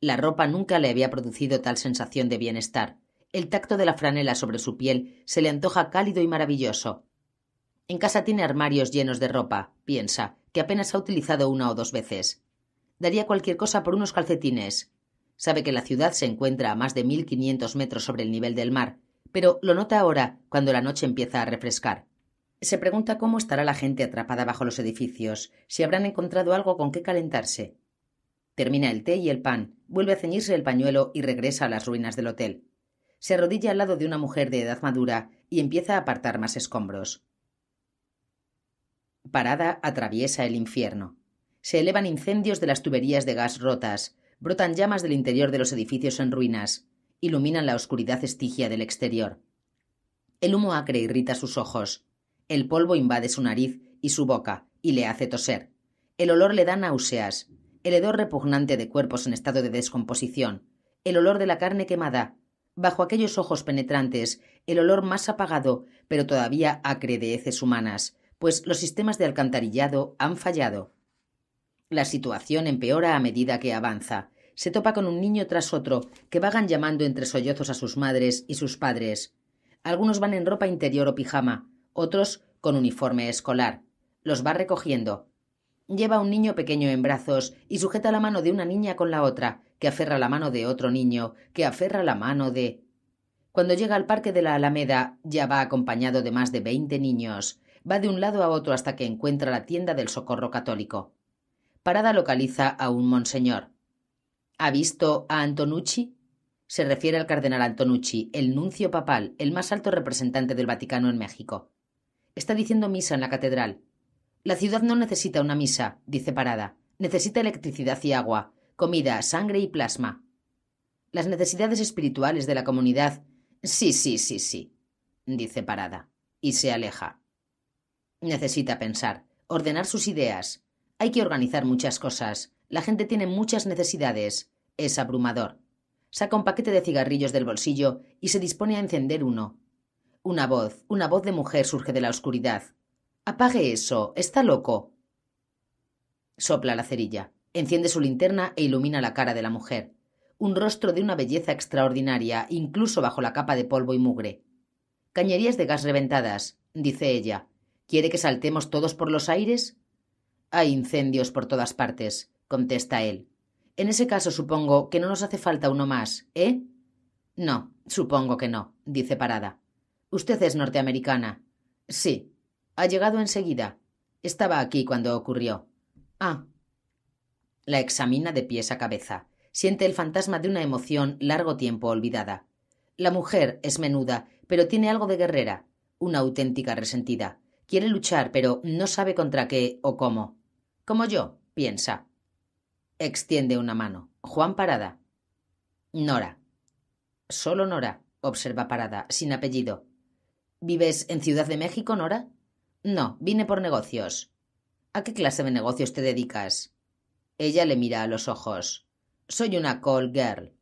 La ropa nunca le había producido tal sensación de bienestar. El tacto de la franela sobre su piel se le antoja cálido y maravilloso. En casa tiene armarios llenos de ropa, piensa, que apenas ha utilizado una o dos veces. Daría cualquier cosa por unos calcetines. Sabe que la ciudad se encuentra a más de mil quinientos metros sobre el nivel del mar, pero lo nota ahora, cuando la noche empieza a refrescar. Se pregunta cómo estará la gente atrapada bajo los edificios, si habrán encontrado algo con qué calentarse. Termina el té y el pan, vuelve a ceñirse el pañuelo y regresa a las ruinas del hotel. Se arrodilla al lado de una mujer de edad madura y empieza a apartar más escombros. Parada atraviesa el infierno. Se elevan incendios de las tuberías de gas rotas, brotan llamas del interior de los edificios en ruinas, iluminan la oscuridad estigia del exterior. El humo acre irrita sus ojos. El polvo invade su nariz y su boca y le hace toser. El olor le da náuseas, el hedor repugnante de cuerpos en estado de descomposición, el olor de la carne quemada, bajo aquellos ojos penetrantes, el olor más apagado, pero todavía acre de heces humanas, pues los sistemas de alcantarillado han fallado. La situación empeora a medida que avanza. Se topa con un niño tras otro, que vagan llamando entre sollozos a sus madres y sus padres. Algunos van en ropa interior o pijama, otros con uniforme escolar. Los va recogiendo. Lleva un niño pequeño en brazos y sujeta la mano de una niña con la otra, que aferra la mano de otro niño, que aferra la mano de... Cuando llega al parque de la Alameda, ya va acompañado de más de veinte niños. Va de un lado a otro hasta que encuentra la tienda del Socorro Católico. Parada localiza a un monseñor. ¿Ha visto a Antonucci? Se refiere al cardenal Antonucci, el nuncio papal, el más alto representante del Vaticano en México. Está diciendo misa en la catedral. La ciudad no necesita una misa, dice Parada. Necesita electricidad y agua, comida, sangre y plasma. Las necesidades espirituales de la comunidad. Sí, sí, sí, sí, dice Parada. Y se aleja. Necesita pensar, ordenar sus ideas. Hay que organizar muchas cosas. La gente tiene muchas necesidades. Es abrumador. Saca un paquete de cigarrillos del bolsillo y se dispone a encender uno, una voz, una voz de mujer surge de la oscuridad. Apague eso. Está loco. Sopla la cerilla. Enciende su linterna e ilumina la cara de la mujer. Un rostro de una belleza extraordinaria, incluso bajo la capa de polvo y mugre. Cañerías de gas reventadas, dice ella. ¿Quiere que saltemos todos por los aires? Hay incendios por todas partes, contesta él. En ese caso supongo que no nos hace falta uno más, ¿eh? No, supongo que no, dice Parada. Usted es norteamericana. Sí. Ha llegado enseguida. Estaba aquí cuando ocurrió. Ah. La examina de pies a cabeza. Siente el fantasma de una emoción largo tiempo olvidada. La mujer es menuda, pero tiene algo de guerrera, una auténtica resentida. Quiere luchar, pero no sabe contra qué o cómo. Como yo, piensa. Extiende una mano. Juan Parada. Nora. Solo Nora, observa Parada, sin apellido. ¿Vives en Ciudad de México, Nora? No, vine por negocios. ¿A qué clase de negocios te dedicas? Ella le mira a los ojos. Soy una call girl.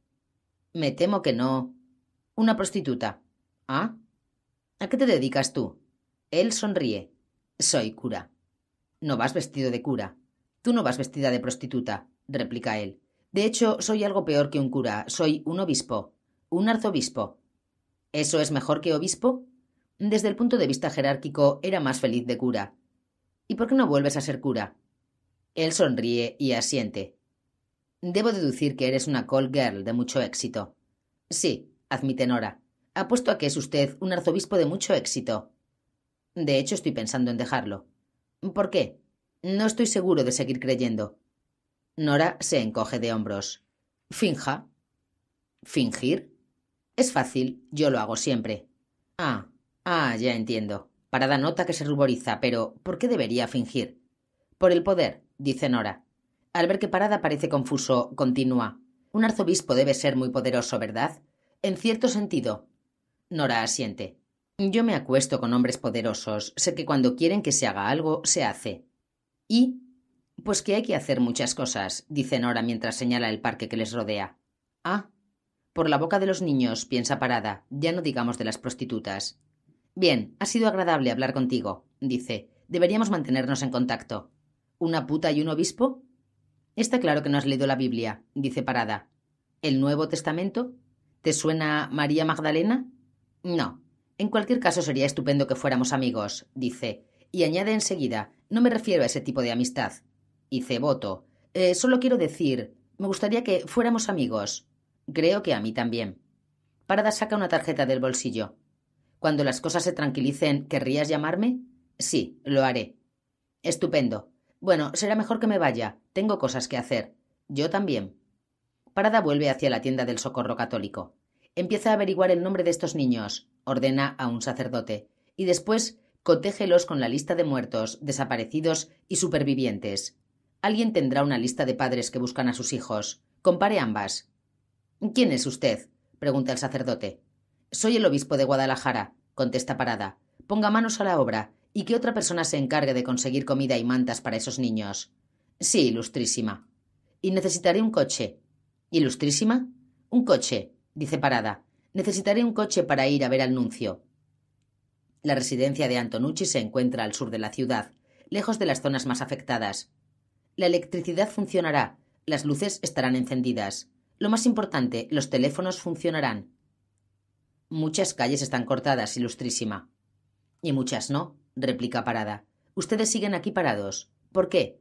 Me temo que no. Una prostituta. ¿Ah? ¿A qué te dedicas tú? Él sonríe. Soy cura. No vas vestido de cura. Tú no vas vestida de prostituta, replica él. De hecho, soy algo peor que un cura. Soy un obispo. Un arzobispo. ¿Eso es mejor que obispo? desde el punto de vista jerárquico, era más feliz de cura. ¿Y por qué no vuelves a ser cura? Él sonríe y asiente. Debo deducir que eres una call girl de mucho éxito. Sí, admite Nora. Apuesto a que es usted un arzobispo de mucho éxito. De hecho, estoy pensando en dejarlo. ¿Por qué? No estoy seguro de seguir creyendo. Nora se encoge de hombros. Finja. ¿Fingir? Es fácil, yo lo hago siempre. Ah, Ah, ya entiendo. Parada nota que se ruboriza, pero ¿por qué debería fingir? Por el poder, dice Nora. Al ver que Parada parece confuso, continúa. Un arzobispo debe ser muy poderoso, ¿verdad? En cierto sentido. Nora asiente. Yo me acuesto con hombres poderosos. Sé que cuando quieren que se haga algo, se hace. ¿Y? Pues que hay que hacer muchas cosas, dice Nora mientras señala el parque que les rodea. Ah. Por la boca de los niños, piensa Parada, ya no digamos de las prostitutas. Bien, ha sido agradable hablar contigo, dice. Deberíamos mantenernos en contacto. ¿Una puta y un obispo? Está claro que no has leído la Biblia, dice Parada. ¿El Nuevo Testamento? ¿Te suena María Magdalena? No. En cualquier caso sería estupendo que fuéramos amigos, dice, y añade enseguida, no me refiero a ese tipo de amistad. Hice voto. Eh, solo quiero decir, me gustaría que fuéramos amigos. Creo que a mí también. Parada saca una tarjeta del bolsillo. Cuando las cosas se tranquilicen, ¿querrías llamarme? Sí, lo haré. Estupendo. Bueno, será mejor que me vaya. Tengo cosas que hacer. Yo también. Parada vuelve hacia la tienda del Socorro Católico. Empieza a averiguar el nombre de estos niños, ordena a un sacerdote, y después cotéjelos con la lista de muertos, desaparecidos y supervivientes. Alguien tendrá una lista de padres que buscan a sus hijos. Compare ambas. ¿Quién es usted? pregunta el sacerdote. Soy el obispo de Guadalajara, contesta Parada. Ponga manos a la obra y que otra persona se encargue de conseguir comida y mantas para esos niños. Sí, ilustrísima. Y necesitaré un coche. ¿Ilustrísima? Un coche, dice Parada. Necesitaré un coche para ir a ver al nuncio. La residencia de Antonucci se encuentra al sur de la ciudad, lejos de las zonas más afectadas. La electricidad funcionará, las luces estarán encendidas. Lo más importante, los teléfonos funcionarán. Muchas calles están cortadas, ilustrísima. Y muchas no, replica Parada. Ustedes siguen aquí parados. ¿Por qué?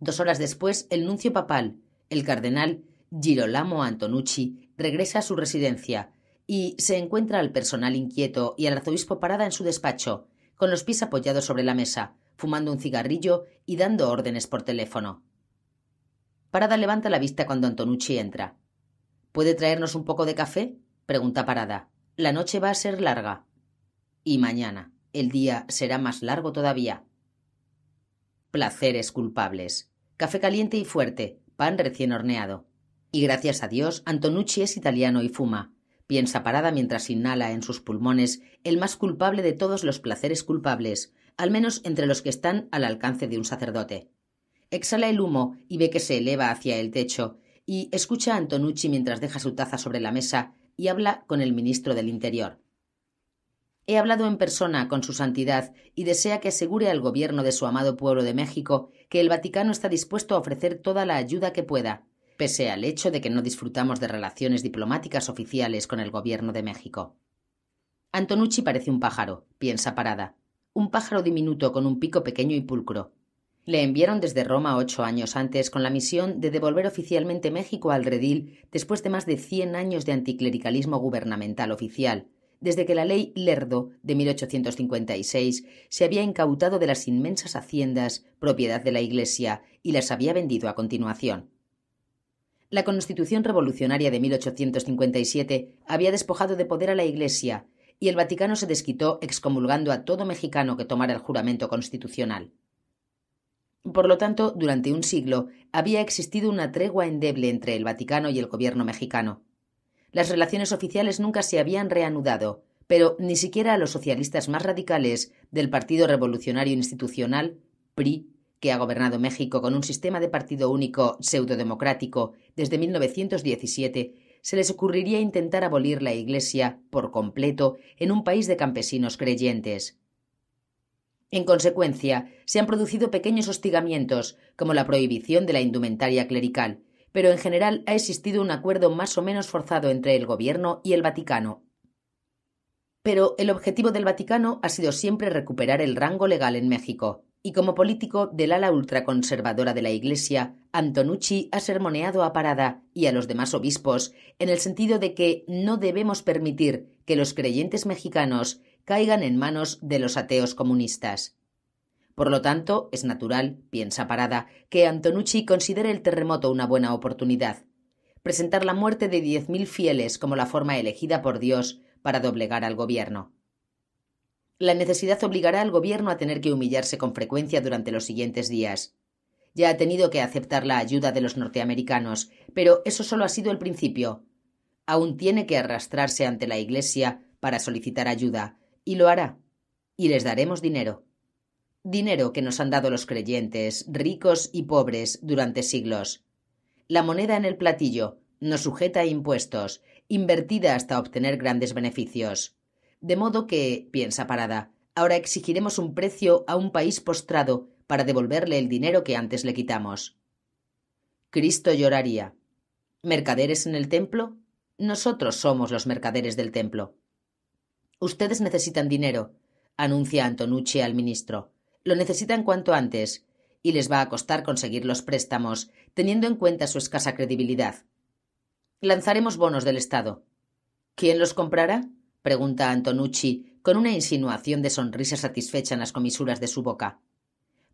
Dos horas después, el nuncio papal, el cardenal Girolamo Antonucci, regresa a su residencia y se encuentra al personal inquieto y al arzobispo Parada en su despacho, con los pies apoyados sobre la mesa, fumando un cigarrillo y dando órdenes por teléfono. Parada levanta la vista cuando Antonucci entra. ¿Puede traernos un poco de café? pregunta Parada. La noche va a ser larga. Y mañana, el día será más largo todavía. Placeres culpables. Café caliente y fuerte, pan recién horneado. Y gracias a Dios, Antonucci es italiano y fuma. Piensa Parada mientras inhala en sus pulmones el más culpable de todos los placeres culpables, al menos entre los que están al alcance de un sacerdote. Exhala el humo y ve que se eleva hacia el techo, y escucha a Antonucci mientras deja su taza sobre la mesa y habla con el ministro del Interior. He hablado en persona con su santidad y desea que asegure al gobierno de su amado pueblo de México que el Vaticano está dispuesto a ofrecer toda la ayuda que pueda, pese al hecho de que no disfrutamos de relaciones diplomáticas oficiales con el gobierno de México. Antonucci parece un pájaro, piensa Parada, un pájaro diminuto con un pico pequeño y pulcro, le enviaron desde Roma ocho años antes con la misión de devolver oficialmente México al redil después de más de cien años de anticlericalismo gubernamental oficial, desde que la ley Lerdo de 1856 se había incautado de las inmensas haciendas propiedad de la Iglesia y las había vendido a continuación. La Constitución Revolucionaria de 1857 había despojado de poder a la Iglesia y el Vaticano se desquitó excomulgando a todo mexicano que tomara el juramento constitucional. Por lo tanto, durante un siglo había existido una tregua endeble entre el Vaticano y el gobierno mexicano. Las relaciones oficiales nunca se habían reanudado, pero ni siquiera a los socialistas más radicales del Partido Revolucionario Institucional, PRI, que ha gobernado México con un sistema de partido único pseudodemocrático desde 1917, se les ocurriría intentar abolir la Iglesia por completo en un país de campesinos creyentes. En consecuencia, se han producido pequeños hostigamientos, como la prohibición de la indumentaria clerical, pero en general ha existido un acuerdo más o menos forzado entre el Gobierno y el Vaticano. Pero el objetivo del Vaticano ha sido siempre recuperar el rango legal en México, y como político del ala ultraconservadora de la Iglesia, Antonucci ha sermoneado a Parada y a los demás obispos en el sentido de que no debemos permitir que los creyentes mexicanos caigan en manos de los ateos comunistas. Por lo tanto, es natural, piensa Parada, que Antonucci considere el terremoto una buena oportunidad. Presentar la muerte de diez mil fieles como la forma elegida por Dios para doblegar al gobierno. La necesidad obligará al gobierno a tener que humillarse con frecuencia durante los siguientes días. Ya ha tenido que aceptar la ayuda de los norteamericanos, pero eso solo ha sido el principio. Aún tiene que arrastrarse ante la Iglesia para solicitar ayuda, y lo hará, y les daremos dinero. Dinero que nos han dado los creyentes, ricos y pobres, durante siglos. La moneda en el platillo nos sujeta a impuestos, invertida hasta obtener grandes beneficios. De modo que, piensa Parada, ahora exigiremos un precio a un país postrado para devolverle el dinero que antes le quitamos. Cristo lloraría. ¿Mercaderes en el templo? Nosotros somos los mercaderes del templo. Ustedes necesitan dinero, anuncia Antonucci al ministro. Lo necesitan cuanto antes, y les va a costar conseguir los préstamos, teniendo en cuenta su escasa credibilidad. Lanzaremos bonos del Estado. ¿Quién los comprará? pregunta Antonucci, con una insinuación de sonrisa satisfecha en las comisuras de su boca.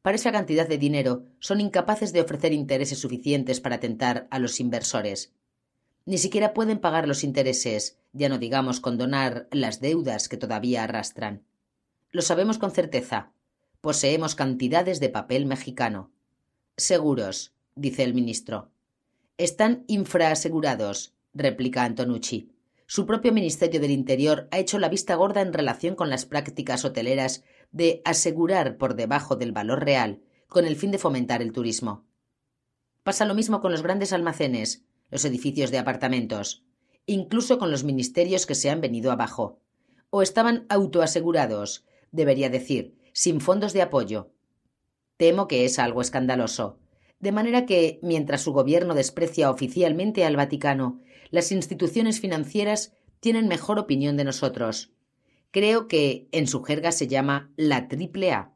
Para esa cantidad de dinero son incapaces de ofrecer intereses suficientes para tentar a los inversores. Ni siquiera pueden pagar los intereses, ya no digamos condonar las deudas que todavía arrastran. Lo sabemos con certeza. Poseemos cantidades de papel mexicano. Seguros, dice el ministro. Están infraasegurados, replica Antonucci. Su propio Ministerio del Interior ha hecho la vista gorda en relación con las prácticas hoteleras de asegurar por debajo del valor real, con el fin de fomentar el turismo. Pasa lo mismo con los grandes almacenes, los edificios de apartamentos incluso con los ministerios que se han venido abajo. O estaban autoasegurados, debería decir, sin fondos de apoyo. Temo que es algo escandaloso. De manera que, mientras su gobierno desprecia oficialmente al Vaticano, las instituciones financieras tienen mejor opinión de nosotros. Creo que en su jerga se llama la triple A.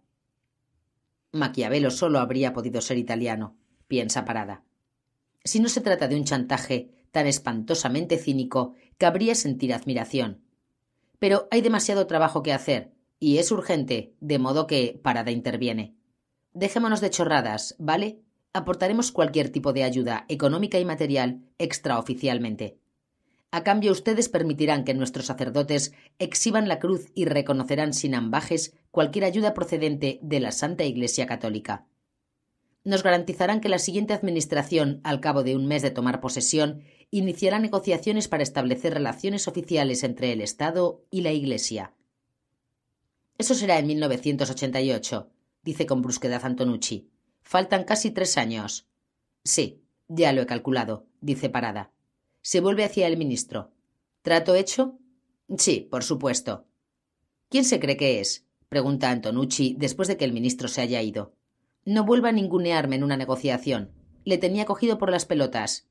Maquiavelo solo habría podido ser italiano, piensa Parada. Si no se trata de un chantaje, tan espantosamente cínico, cabría sentir admiración. Pero hay demasiado trabajo que hacer, y es urgente, de modo que Parada interviene. Dejémonos de chorradas, ¿vale? Aportaremos cualquier tipo de ayuda económica y material extraoficialmente. A cambio, ustedes permitirán que nuestros sacerdotes exhiban la cruz y reconocerán sin ambajes cualquier ayuda procedente de la Santa Iglesia Católica. Nos garantizarán que la siguiente Administración, al cabo de un mes de tomar posesión, iniciará negociaciones para establecer relaciones oficiales entre el Estado y la Iglesia. Eso será en 1988, dice con brusquedad Antonucci. Faltan casi tres años. Sí, ya lo he calculado, dice Parada. Se vuelve hacia el ministro. ¿Trato hecho? Sí, por supuesto. ¿Quién se cree que es? pregunta Antonucci después de que el ministro se haya ido. No vuelva a ningunearme en una negociación. Le tenía cogido por las pelotas.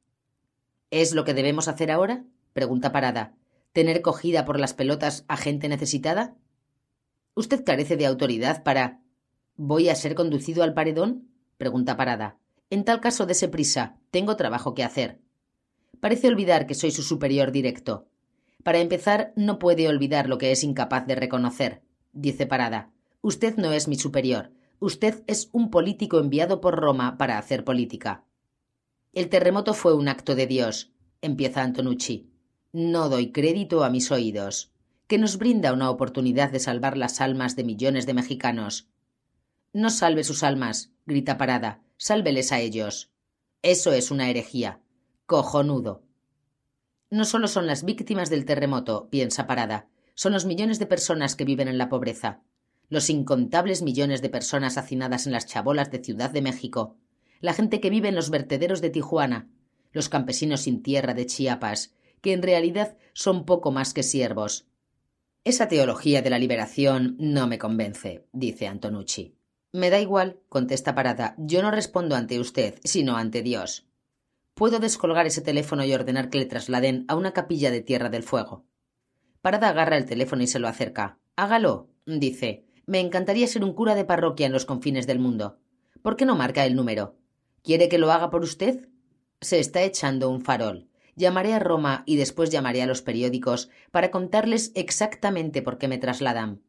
¿Es lo que debemos hacer ahora? pregunta Parada. ¿Tener cogida por las pelotas a gente necesitada? ¿Usted carece de autoridad para. ¿Voy a ser conducido al paredón? pregunta Parada. En tal caso, dese prisa. Tengo trabajo que hacer. Parece olvidar que soy su superior directo. Para empezar, no puede olvidar lo que es incapaz de reconocer, dice Parada. Usted no es mi superior. Usted es un político enviado por Roma para hacer política. El terremoto fue un acto de Dios, empieza Antonucci. No doy crédito a mis oídos, que nos brinda una oportunidad de salvar las almas de millones de mexicanos. No salve sus almas, grita Parada, sálveles a ellos. Eso es una herejía. Cojonudo. No solo son las víctimas del terremoto, piensa Parada, son los millones de personas que viven en la pobreza, los incontables millones de personas hacinadas en las chabolas de Ciudad de México, la gente que vive en los vertederos de Tijuana, los campesinos sin tierra de Chiapas, que en realidad son poco más que siervos. Esa teología de la liberación no me convence, dice Antonucci. Me da igual, contesta Parada, yo no respondo ante usted, sino ante Dios. Puedo descolgar ese teléfono y ordenar que le trasladen a una capilla de Tierra del Fuego. Parada agarra el teléfono y se lo acerca. Hágalo, dice. Me encantaría ser un cura de parroquia en los confines del mundo. ¿Por qué no marca el número? ¿Quiere que lo haga por usted? Se está echando un farol. Llamaré a Roma y después llamaré a los periódicos para contarles exactamente por qué me trasladan.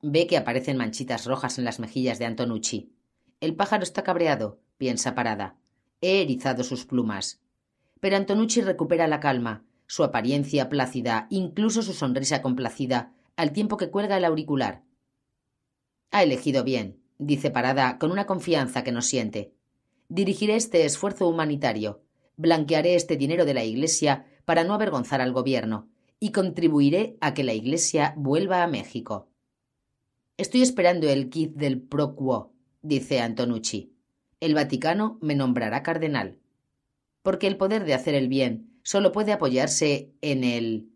Ve que aparecen manchitas rojas en las mejillas de Antonucci. El pájaro está cabreado, piensa parada. He erizado sus plumas. Pero Antonucci recupera la calma, su apariencia plácida, incluso su sonrisa complacida, al tiempo que cuelga el auricular. Ha elegido bien, dice Parada con una confianza que no siente. Dirigiré este esfuerzo humanitario, blanquearé este dinero de la Iglesia para no avergonzar al gobierno y contribuiré a que la Iglesia vuelva a México. Estoy esperando el kit del pro quo, dice Antonucci. El Vaticano me nombrará cardenal. Porque el poder de hacer el bien solo puede apoyarse en el.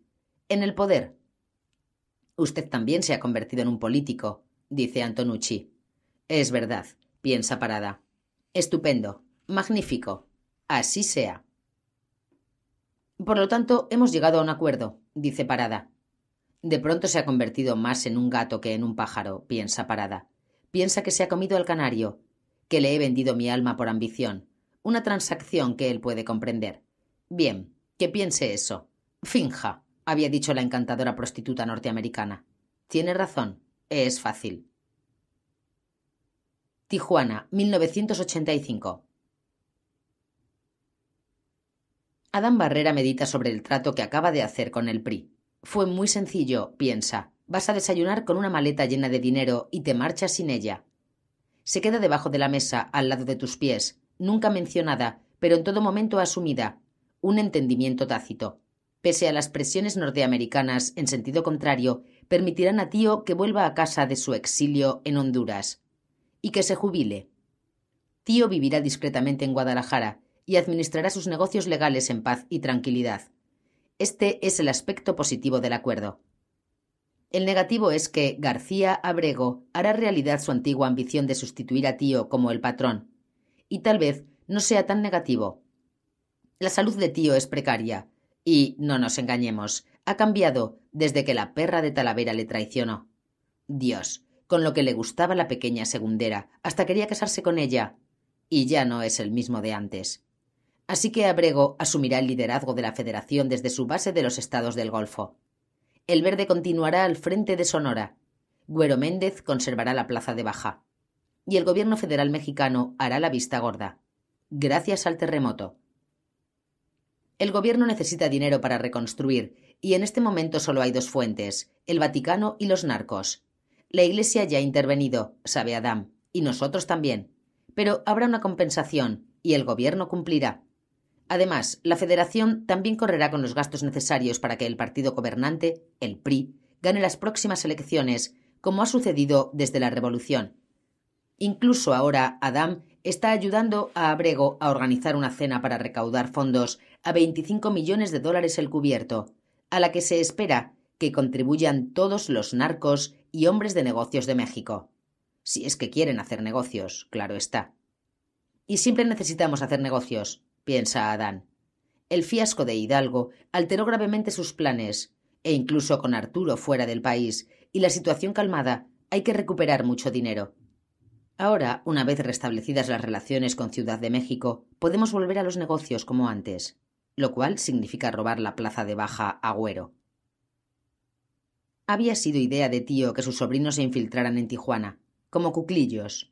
en el poder. Usted también se ha convertido en un político, dice Antonucci. Es verdad, piensa Parada. Estupendo. Magnífico. Así sea. Por lo tanto, hemos llegado a un acuerdo, dice Parada. De pronto se ha convertido más en un gato que en un pájaro, piensa Parada. Piensa que se ha comido al canario, que le he vendido mi alma por ambición, una transacción que él puede comprender. Bien, que piense eso. Finja, había dicho la encantadora prostituta norteamericana. Tiene razón, es fácil. Tijuana, 1985. Adán Barrera medita sobre el trato que acaba de hacer con el PRI. Fue muy sencillo, piensa. Vas a desayunar con una maleta llena de dinero y te marchas sin ella. Se queda debajo de la mesa, al lado de tus pies, nunca mencionada, pero en todo momento asumida. Un entendimiento tácito. Pese a las presiones norteamericanas en sentido contrario, permitirán a Tío que vuelva a casa de su exilio en Honduras y que se jubile. Tío vivirá discretamente en Guadalajara y administrará sus negocios legales en paz y tranquilidad. Este es el aspecto positivo del acuerdo. El negativo es que García Abrego hará realidad su antigua ambición de sustituir a Tío como el patrón. Y tal vez no sea tan negativo. La salud de Tío es precaria, y, no nos engañemos, ha cambiado desde que la perra de Talavera le traicionó. Dios, con lo que le gustaba la pequeña segundera, hasta quería casarse con ella, y ya no es el mismo de antes. Así que Abrego asumirá el liderazgo de la Federación desde su base de los estados del Golfo. El Verde continuará al frente de Sonora. Güero Méndez conservará la plaza de Baja. Y el gobierno federal mexicano hará la vista gorda. Gracias al terremoto. El gobierno necesita dinero para reconstruir, y en este momento solo hay dos fuentes, el Vaticano y los narcos. La Iglesia ya ha intervenido, sabe Adam, y nosotros también. Pero habrá una compensación, y el Gobierno cumplirá. Además, la Federación también correrá con los gastos necesarios para que el partido gobernante, el PRI, gane las próximas elecciones, como ha sucedido desde la Revolución. Incluso ahora, Adam está ayudando a Abrego a organizar una cena para recaudar fondos a 25 millones de dólares el cubierto, a la que se espera que contribuyan todos los narcos y hombres de negocios de México. Si es que quieren hacer negocios, claro está. Y siempre necesitamos hacer negocios, piensa Adán. El fiasco de Hidalgo alteró gravemente sus planes, e incluso con Arturo fuera del país y la situación calmada, hay que recuperar mucho dinero. Ahora, una vez restablecidas las relaciones con Ciudad de México, podemos volver a los negocios como antes, lo cual significa robar la plaza de baja Agüero. Había sido idea de tío que sus sobrinos se infiltraran en Tijuana, como cuclillos,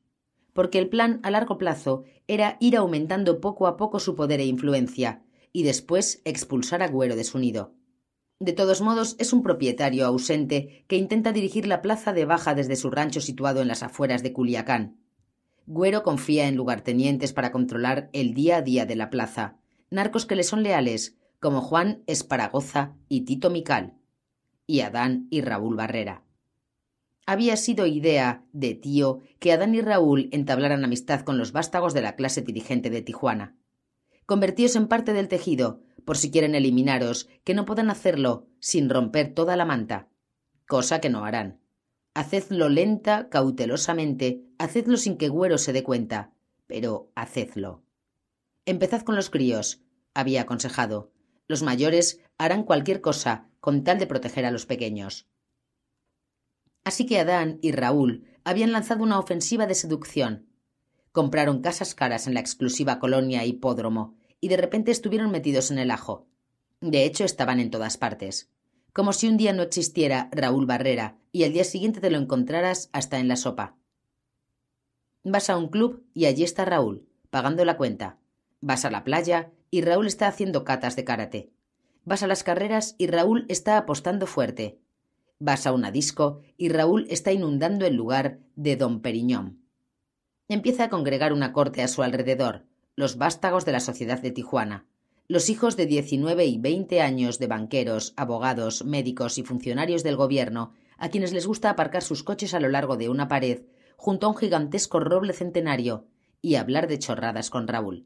porque el plan a largo plazo era ir aumentando poco a poco su poder e influencia, y después expulsar a Güero de su nido. De todos modos, es un propietario ausente que intenta dirigir la plaza de baja desde su rancho situado en las afueras de Culiacán. Güero confía en lugartenientes para controlar el día a día de la plaza, narcos que le son leales, como Juan Esparagoza y Tito Mical y Adán y Raúl Barrera. Había sido idea de tío que Adán y Raúl entablaran amistad con los vástagos de la clase dirigente de Tijuana. Convertíos en parte del tejido, por si quieren eliminaros, que no puedan hacerlo sin romper toda la manta, cosa que no harán. Hacedlo lenta, cautelosamente, hacedlo sin que Güero se dé cuenta, pero hacedlo. Empezad con los críos, había aconsejado. Los mayores harán cualquier cosa, con tal de proteger a los pequeños. Así que Adán y Raúl habían lanzado una ofensiva de seducción. Compraron casas caras en la exclusiva colonia hipódromo y de repente estuvieron metidos en el ajo. De hecho, estaban en todas partes. Como si un día no existiera Raúl Barrera y al día siguiente te lo encontraras hasta en la sopa. Vas a un club y allí está Raúl, pagando la cuenta. Vas a la playa y Raúl está haciendo catas de karate. Vas a las carreras y Raúl está apostando fuerte. Vas a una disco y Raúl está inundando el lugar de Don Periñón. Empieza a congregar una corte a su alrededor, los vástagos de la sociedad de Tijuana, los hijos de 19 y 20 años de banqueros, abogados, médicos y funcionarios del gobierno, a quienes les gusta aparcar sus coches a lo largo de una pared, junto a un gigantesco roble centenario, y hablar de chorradas con Raúl.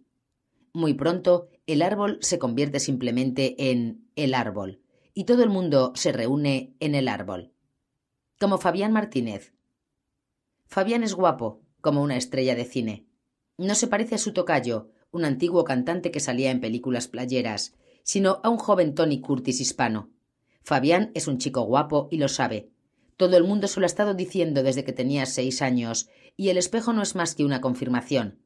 Muy pronto, el árbol se convierte simplemente en el árbol y todo el mundo se reúne en el árbol. Como Fabián Martínez. Fabián es guapo, como una estrella de cine. No se parece a su tocayo, un antiguo cantante que salía en películas playeras, sino a un joven Tony Curtis hispano. Fabián es un chico guapo y lo sabe. Todo el mundo se lo ha estado diciendo desde que tenía seis años, y el espejo no es más que una confirmación.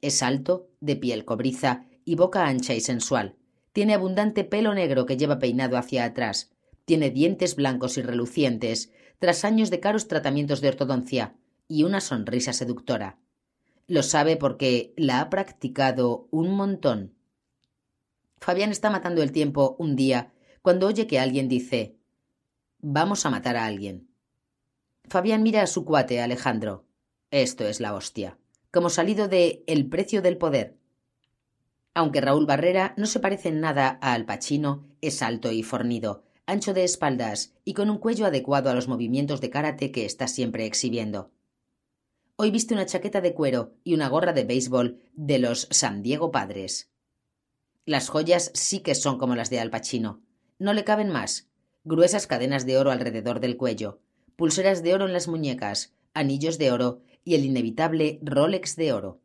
Es alto, de piel cobriza, y boca ancha y sensual. Tiene abundante pelo negro que lleva peinado hacia atrás. Tiene dientes blancos y relucientes, tras años de caros tratamientos de ortodoncia, y una sonrisa seductora. Lo sabe porque la ha practicado un montón. Fabián está matando el tiempo un día cuando oye que alguien dice Vamos a matar a alguien. Fabián mira a su cuate, Alejandro. Esto es la hostia. Como salido de El precio del poder. Aunque Raúl Barrera no se parece en nada a Al Pacino, es alto y fornido, ancho de espaldas y con un cuello adecuado a los movimientos de karate que está siempre exhibiendo. Hoy viste una chaqueta de cuero y una gorra de béisbol de los San Diego Padres. Las joyas sí que son como las de Al Pacino. No le caben más. Gruesas cadenas de oro alrededor del cuello, pulseras de oro en las muñecas, anillos de oro y el inevitable Rolex de oro.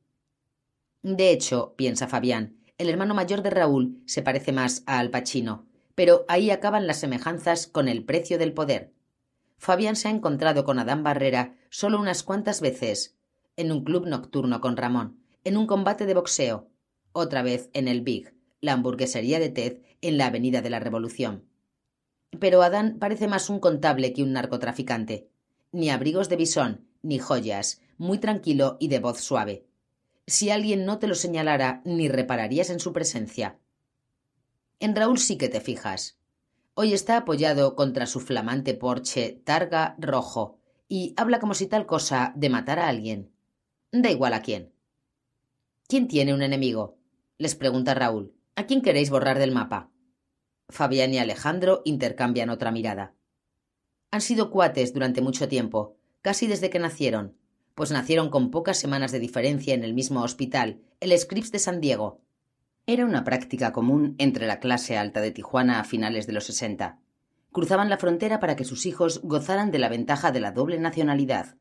De hecho, piensa Fabián, el hermano mayor de Raúl se parece más a Al Pacino, pero ahí acaban las semejanzas con el precio del poder. Fabián se ha encontrado con Adán Barrera solo unas cuantas veces, en un club nocturno con Ramón, en un combate de boxeo, otra vez en el Big, la hamburguesería de Ted en la Avenida de la Revolución. Pero Adán parece más un contable que un narcotraficante. Ni abrigos de bisón, ni joyas, muy tranquilo y de voz suave si alguien no te lo señalara ni repararías en su presencia. En Raúl sí que te fijas. Hoy está apoyado contra su flamante porche Targa Rojo y habla como si tal cosa de matar a alguien. Da igual a quién. ¿Quién tiene un enemigo? les pregunta Raúl. ¿A quién queréis borrar del mapa? Fabián y Alejandro intercambian otra mirada. Han sido cuates durante mucho tiempo, casi desde que nacieron, pues nacieron con pocas semanas de diferencia en el mismo hospital, el Scripps de San Diego. Era una práctica común entre la clase alta de Tijuana a finales de los 60. Cruzaban la frontera para que sus hijos gozaran de la ventaja de la doble nacionalidad.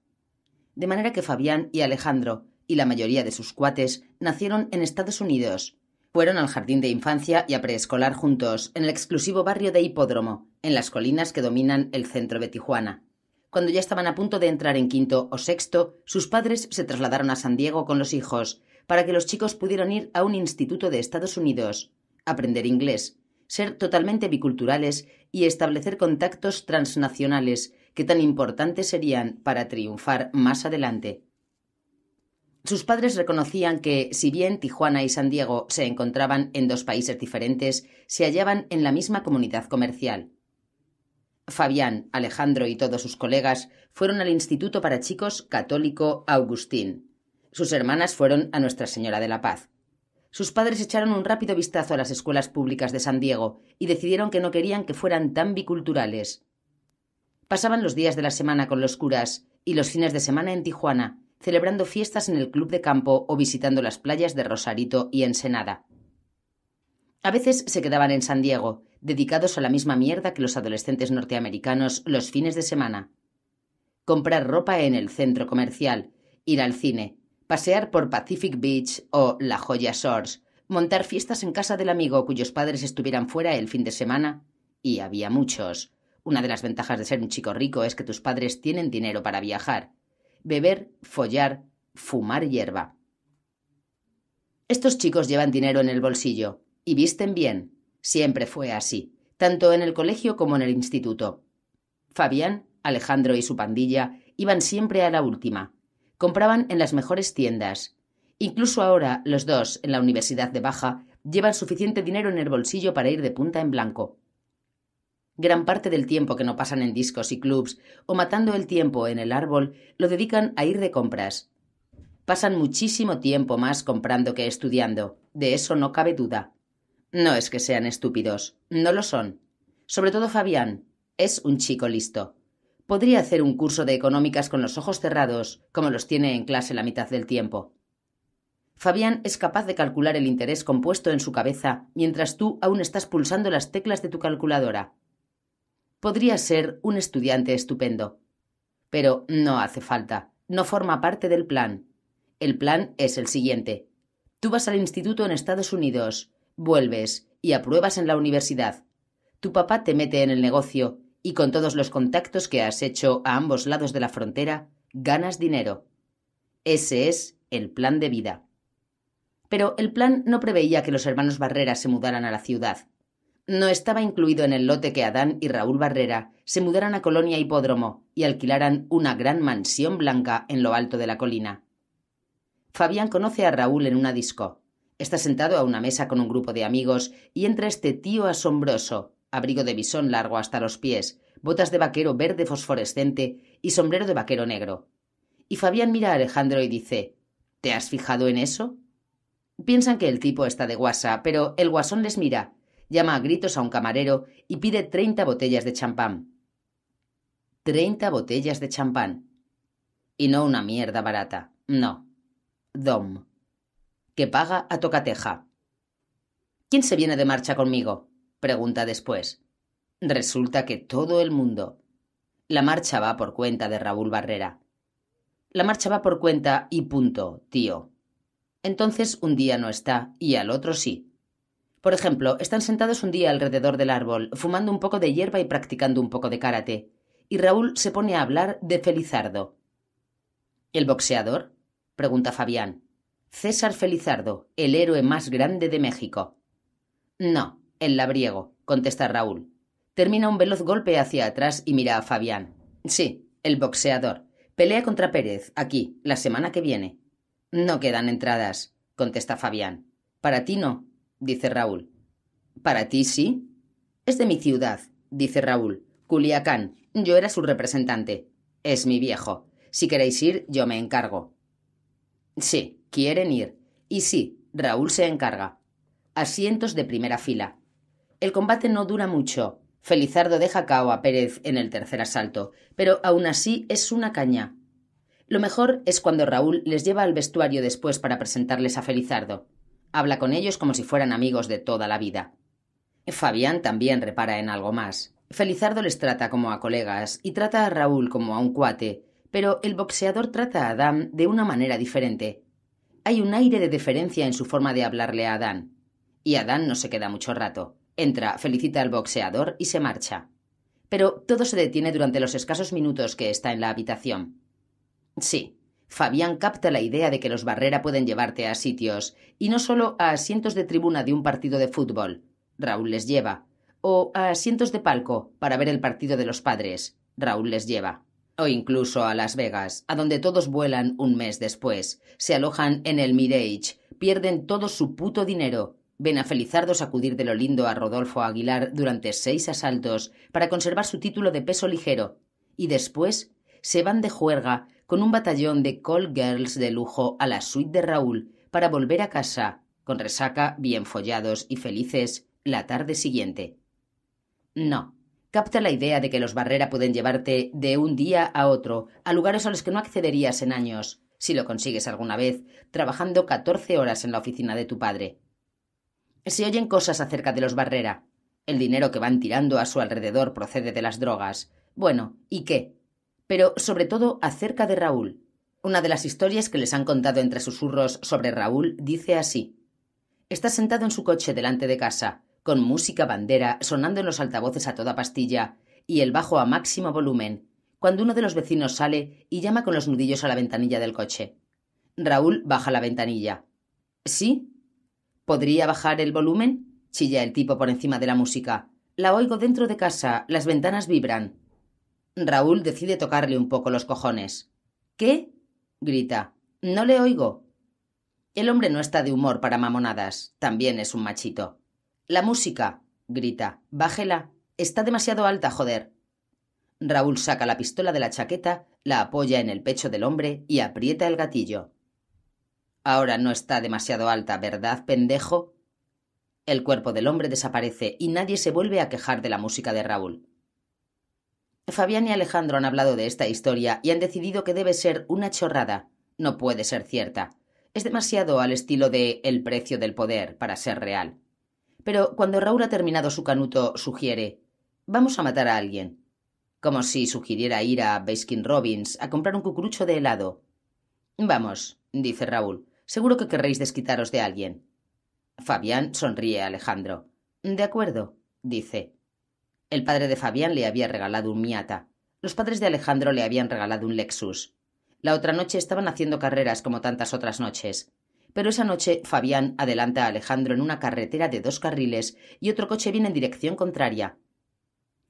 De manera que Fabián y Alejandro y la mayoría de sus cuates nacieron en Estados Unidos. Fueron al jardín de infancia y a preescolar juntos en el exclusivo barrio de Hipódromo, en las colinas que dominan el centro de Tijuana cuando ya estaban a punto de entrar en quinto o sexto, sus padres se trasladaron a San Diego con los hijos, para que los chicos pudieran ir a un instituto de Estados Unidos, aprender inglés, ser totalmente biculturales y establecer contactos transnacionales que tan importantes serían para triunfar más adelante. Sus padres reconocían que, si bien Tijuana y San Diego se encontraban en dos países diferentes, se hallaban en la misma comunidad comercial. Fabián, Alejandro y todos sus colegas fueron al Instituto para Chicos Católico Agustín. Sus hermanas fueron a Nuestra Señora de la Paz. Sus padres echaron un rápido vistazo a las escuelas públicas de San Diego y decidieron que no querían que fueran tan biculturales. Pasaban los días de la semana con los curas y los fines de semana en Tijuana, celebrando fiestas en el club de campo o visitando las playas de Rosarito y Ensenada. A veces se quedaban en San Diego dedicados a la misma mierda que los adolescentes norteamericanos los fines de semana. Comprar ropa en el centro comercial, ir al cine, pasear por Pacific Beach o La Joya Source. montar fiestas en casa del amigo cuyos padres estuvieran fuera el fin de semana, y había muchos. Una de las ventajas de ser un chico rico es que tus padres tienen dinero para viajar, beber, follar, fumar hierba. Estos chicos llevan dinero en el bolsillo y visten bien, Siempre fue así, tanto en el colegio como en el instituto. Fabián, Alejandro y su pandilla iban siempre a la última. Compraban en las mejores tiendas. Incluso ahora, los dos, en la Universidad de Baja, llevan suficiente dinero en el bolsillo para ir de punta en blanco. Gran parte del tiempo que no pasan en discos y clubs o matando el tiempo en el árbol lo dedican a ir de compras. Pasan muchísimo tiempo más comprando que estudiando, de eso no cabe duda. No es que sean estúpidos, no lo son. Sobre todo Fabián, es un chico listo. Podría hacer un curso de económicas con los ojos cerrados, como los tiene en clase la mitad del tiempo. Fabián es capaz de calcular el interés compuesto en su cabeza mientras tú aún estás pulsando las teclas de tu calculadora. Podría ser un estudiante estupendo. Pero no hace falta, no forma parte del plan. El plan es el siguiente. Tú vas al instituto en Estados Unidos, vuelves y apruebas en la universidad. Tu papá te mete en el negocio y con todos los contactos que has hecho a ambos lados de la frontera, ganas dinero. Ese es el plan de vida. Pero el plan no preveía que los hermanos Barrera se mudaran a la ciudad. No estaba incluido en el lote que Adán y Raúl Barrera se mudaran a Colonia Hipódromo y alquilaran una gran mansión blanca en lo alto de la colina. Fabián conoce a Raúl en una disco. Está sentado a una mesa con un grupo de amigos y entra este tío asombroso, abrigo de bisón largo hasta los pies, botas de vaquero verde fosforescente y sombrero de vaquero negro. Y Fabián mira a Alejandro y dice ¿Te has fijado en eso? Piensan que el tipo está de guasa, pero el guasón les mira, llama a gritos a un camarero y pide treinta botellas de champán. Treinta botellas de champán. Y no una mierda barata, no. Dom que paga a tocateja. ¿Quién se viene de marcha conmigo? pregunta después. Resulta que todo el mundo. La marcha va por cuenta de Raúl Barrera. La marcha va por cuenta y punto, tío. Entonces un día no está y al otro sí. Por ejemplo, están sentados un día alrededor del árbol, fumando un poco de hierba y practicando un poco de karate, y Raúl se pone a hablar de Felizardo. ¿El boxeador? pregunta Fabián. César Felizardo, el héroe más grande de México. No, el labriego, contesta Raúl. Termina un veloz golpe hacia atrás y mira a Fabián. Sí, el boxeador. Pelea contra Pérez, aquí, la semana que viene. No quedan entradas, contesta Fabián. Para ti no, dice Raúl. ¿Para ti sí? Es de mi ciudad, dice Raúl. Culiacán, yo era su representante. Es mi viejo. Si queréis ir, yo me encargo. Sí, Quieren ir. Y sí, Raúl se encarga. Asientos de primera fila. El combate no dura mucho. Felizardo deja cao a Pérez en el tercer asalto, pero aún así es una caña. Lo mejor es cuando Raúl les lleva al vestuario después para presentarles a Felizardo. Habla con ellos como si fueran amigos de toda la vida. Fabián también repara en algo más. Felizardo les trata como a colegas y trata a Raúl como a un cuate, pero el boxeador trata a Adam de una manera diferente hay un aire de deferencia en su forma de hablarle a Adán. Y Adán no se queda mucho rato. Entra, felicita al boxeador y se marcha. Pero todo se detiene durante los escasos minutos que está en la habitación. Sí, Fabián capta la idea de que los Barrera pueden llevarte a sitios, y no solo a asientos de tribuna de un partido de fútbol. Raúl les lleva. O a asientos de palco para ver el partido de los padres. Raúl les lleva o incluso a Las Vegas, a donde todos vuelan un mes después, se alojan en el Mirage, pierden todo su puto dinero, ven a Felizardo sacudir de lo lindo a Rodolfo Aguilar durante seis asaltos para conservar su título de peso ligero, y después se van de juerga con un batallón de call girls de lujo a la suite de Raúl para volver a casa, con resaca, bien follados y felices, la tarde siguiente. No, capta la idea de que los Barrera pueden llevarte de un día a otro a lugares a los que no accederías en años, si lo consigues alguna vez, trabajando 14 horas en la oficina de tu padre. Se oyen cosas acerca de los Barrera. El dinero que van tirando a su alrededor procede de las drogas. Bueno, ¿y qué? Pero sobre todo acerca de Raúl. Una de las historias que les han contado entre susurros sobre Raúl dice así. Está sentado en su coche delante de casa, con música bandera sonando en los altavoces a toda pastilla y el bajo a máximo volumen, cuando uno de los vecinos sale y llama con los nudillos a la ventanilla del coche. Raúl baja la ventanilla. ¿Sí? ¿Podría bajar el volumen? chilla el tipo por encima de la música. La oigo dentro de casa, las ventanas vibran. Raúl decide tocarle un poco los cojones. ¿Qué? grita. No le oigo. El hombre no está de humor para mamonadas, también es un machito. La música, grita. Bájela. Está demasiado alta, joder. Raúl saca la pistola de la chaqueta, la apoya en el pecho del hombre y aprieta el gatillo. Ahora no está demasiado alta, ¿verdad, pendejo? El cuerpo del hombre desaparece y nadie se vuelve a quejar de la música de Raúl. Fabián y Alejandro han hablado de esta historia y han decidido que debe ser una chorrada. No puede ser cierta. Es demasiado al estilo de El precio del poder para ser real. Pero cuando Raúl ha terminado su canuto, sugiere Vamos a matar a alguien. Como si sugiriera ir a Baskin Robbins a comprar un cucurucho de helado. Vamos, dice Raúl, seguro que querréis desquitaros de alguien. Fabián sonríe a Alejandro. De acuerdo, dice. El padre de Fabián le había regalado un Miata. Los padres de Alejandro le habían regalado un Lexus. La otra noche estaban haciendo carreras como tantas otras noches pero esa noche Fabián adelanta a Alejandro en una carretera de dos carriles y otro coche viene en dirección contraria.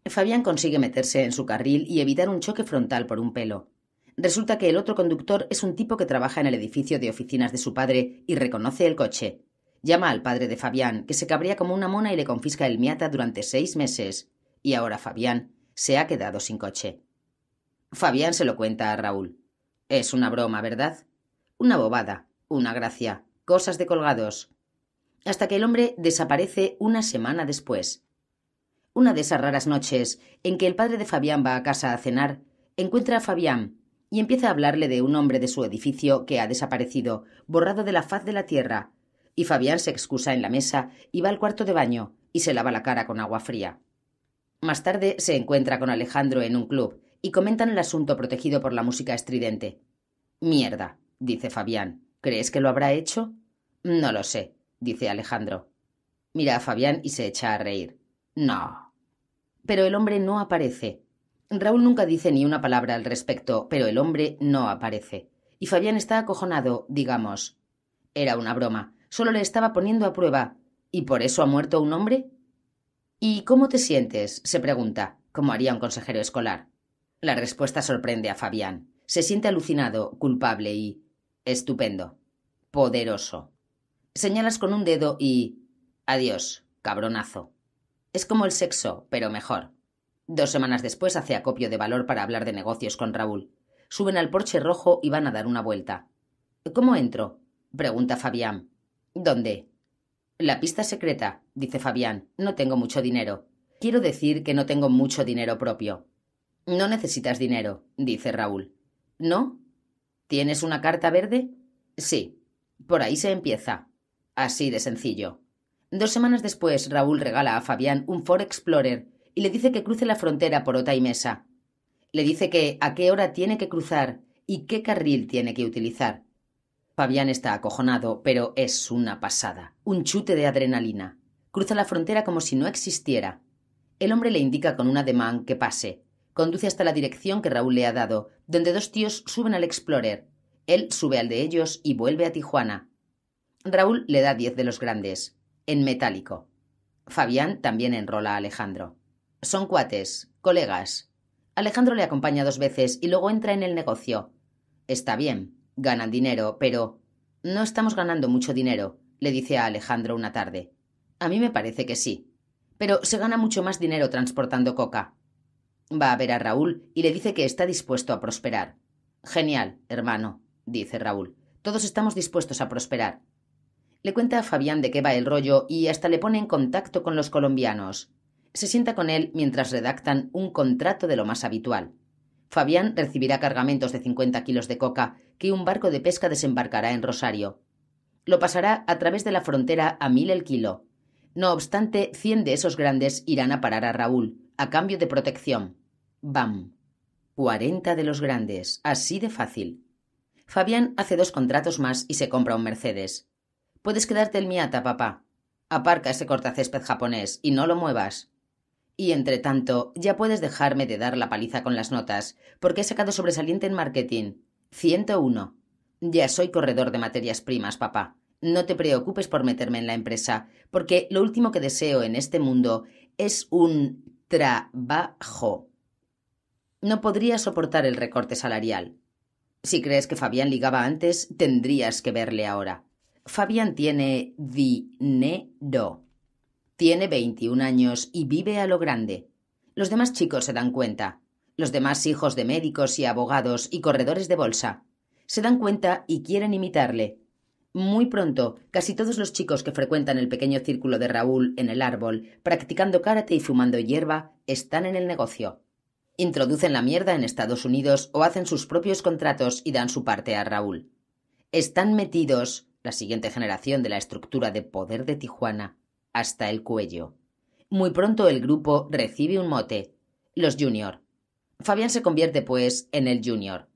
Fabián consigue meterse en su carril y evitar un choque frontal por un pelo. Resulta que el otro conductor es un tipo que trabaja en el edificio de oficinas de su padre y reconoce el coche. Llama al padre de Fabián, que se cabría como una mona y le confisca el Miata durante seis meses. Y ahora Fabián se ha quedado sin coche. Fabián se lo cuenta a Raúl. Es una broma, ¿verdad? Una bobada, una gracia. Cosas de colgados. Hasta que el hombre desaparece una semana después. Una de esas raras noches en que el padre de Fabián va a casa a cenar, encuentra a Fabián y empieza a hablarle de un hombre de su edificio que ha desaparecido, borrado de la faz de la tierra. Y Fabián se excusa en la mesa y va al cuarto de baño y se lava la cara con agua fría. Más tarde se encuentra con Alejandro en un club y comentan el asunto protegido por la música estridente. Mierda, dice Fabián. ¿Crees que lo habrá hecho? No lo sé, dice Alejandro. Mira a Fabián y se echa a reír. No. Pero el hombre no aparece. Raúl nunca dice ni una palabra al respecto, pero el hombre no aparece. Y Fabián está acojonado, digamos. Era una broma. Solo le estaba poniendo a prueba. ¿Y por eso ha muerto un hombre? ¿Y cómo te sientes? se pregunta, como haría un consejero escolar. La respuesta sorprende a Fabián. Se siente alucinado, culpable y Estupendo. Poderoso. Señalas con un dedo y... Adiós, cabronazo. Es como el sexo, pero mejor. Dos semanas después hace acopio de valor para hablar de negocios con Raúl. Suben al porche rojo y van a dar una vuelta. ¿Cómo entro? pregunta Fabián. ¿Dónde? La pista secreta, dice Fabián. No tengo mucho dinero. Quiero decir que no tengo mucho dinero propio. No necesitas dinero, dice Raúl. ¿No? ¿Tienes una carta verde? Sí. Por ahí se empieza. Así de sencillo. Dos semanas después, Raúl regala a Fabián un Ford Explorer y le dice que cruce la frontera por Ota y Mesa. Le dice que a qué hora tiene que cruzar y qué carril tiene que utilizar. Fabián está acojonado, pero es una pasada, un chute de adrenalina. Cruza la frontera como si no existiera. El hombre le indica con un ademán que pase, Conduce hasta la dirección que Raúl le ha dado, donde dos tíos suben al Explorer. Él sube al de ellos y vuelve a Tijuana. Raúl le da diez de los grandes, en metálico. Fabián también enrola a Alejandro. Son cuates, colegas. Alejandro le acompaña dos veces y luego entra en el negocio. Está bien, ganan dinero, pero... No estamos ganando mucho dinero, le dice a Alejandro una tarde. A mí me parece que sí. Pero se gana mucho más dinero transportando coca. Va a ver a Raúl y le dice que está dispuesto a prosperar. Genial, hermano, dice Raúl. Todos estamos dispuestos a prosperar. Le cuenta a Fabián de qué va el rollo y hasta le pone en contacto con los colombianos. Se sienta con él mientras redactan un contrato de lo más habitual. Fabián recibirá cargamentos de 50 kilos de coca que un barco de pesca desembarcará en Rosario. Lo pasará a través de la frontera a mil el kilo. No obstante, cien de esos grandes irán a parar a Raúl, a cambio de protección. Bam. 40 de los grandes, así de fácil. Fabián hace dos contratos más y se compra un Mercedes. Puedes quedarte el Miata, papá. Aparca ese cortacésped japonés y no lo muevas. Y entre tanto, ya puedes dejarme de dar la paliza con las notas, porque he sacado sobresaliente en marketing. 101. Ya soy corredor de materias primas, papá. No te preocupes por meterme en la empresa, porque lo último que deseo en este mundo es un trabajo. No podría soportar el recorte salarial. Si crees que Fabián ligaba antes, tendrías que verle ahora. Fabián tiene dinero. Tiene 21 años y vive a lo grande. Los demás chicos se dan cuenta. Los demás hijos de médicos y abogados y corredores de bolsa. Se dan cuenta y quieren imitarle. Muy pronto, casi todos los chicos que frecuentan el pequeño círculo de Raúl en el árbol, practicando karate y fumando hierba, están en el negocio. Introducen la mierda en Estados Unidos o hacen sus propios contratos y dan su parte a Raúl. Están metidos, la siguiente generación de la estructura de poder de Tijuana, hasta el cuello. Muy pronto el grupo recibe un mote, los Junior. Fabián se convierte, pues, en el Junior.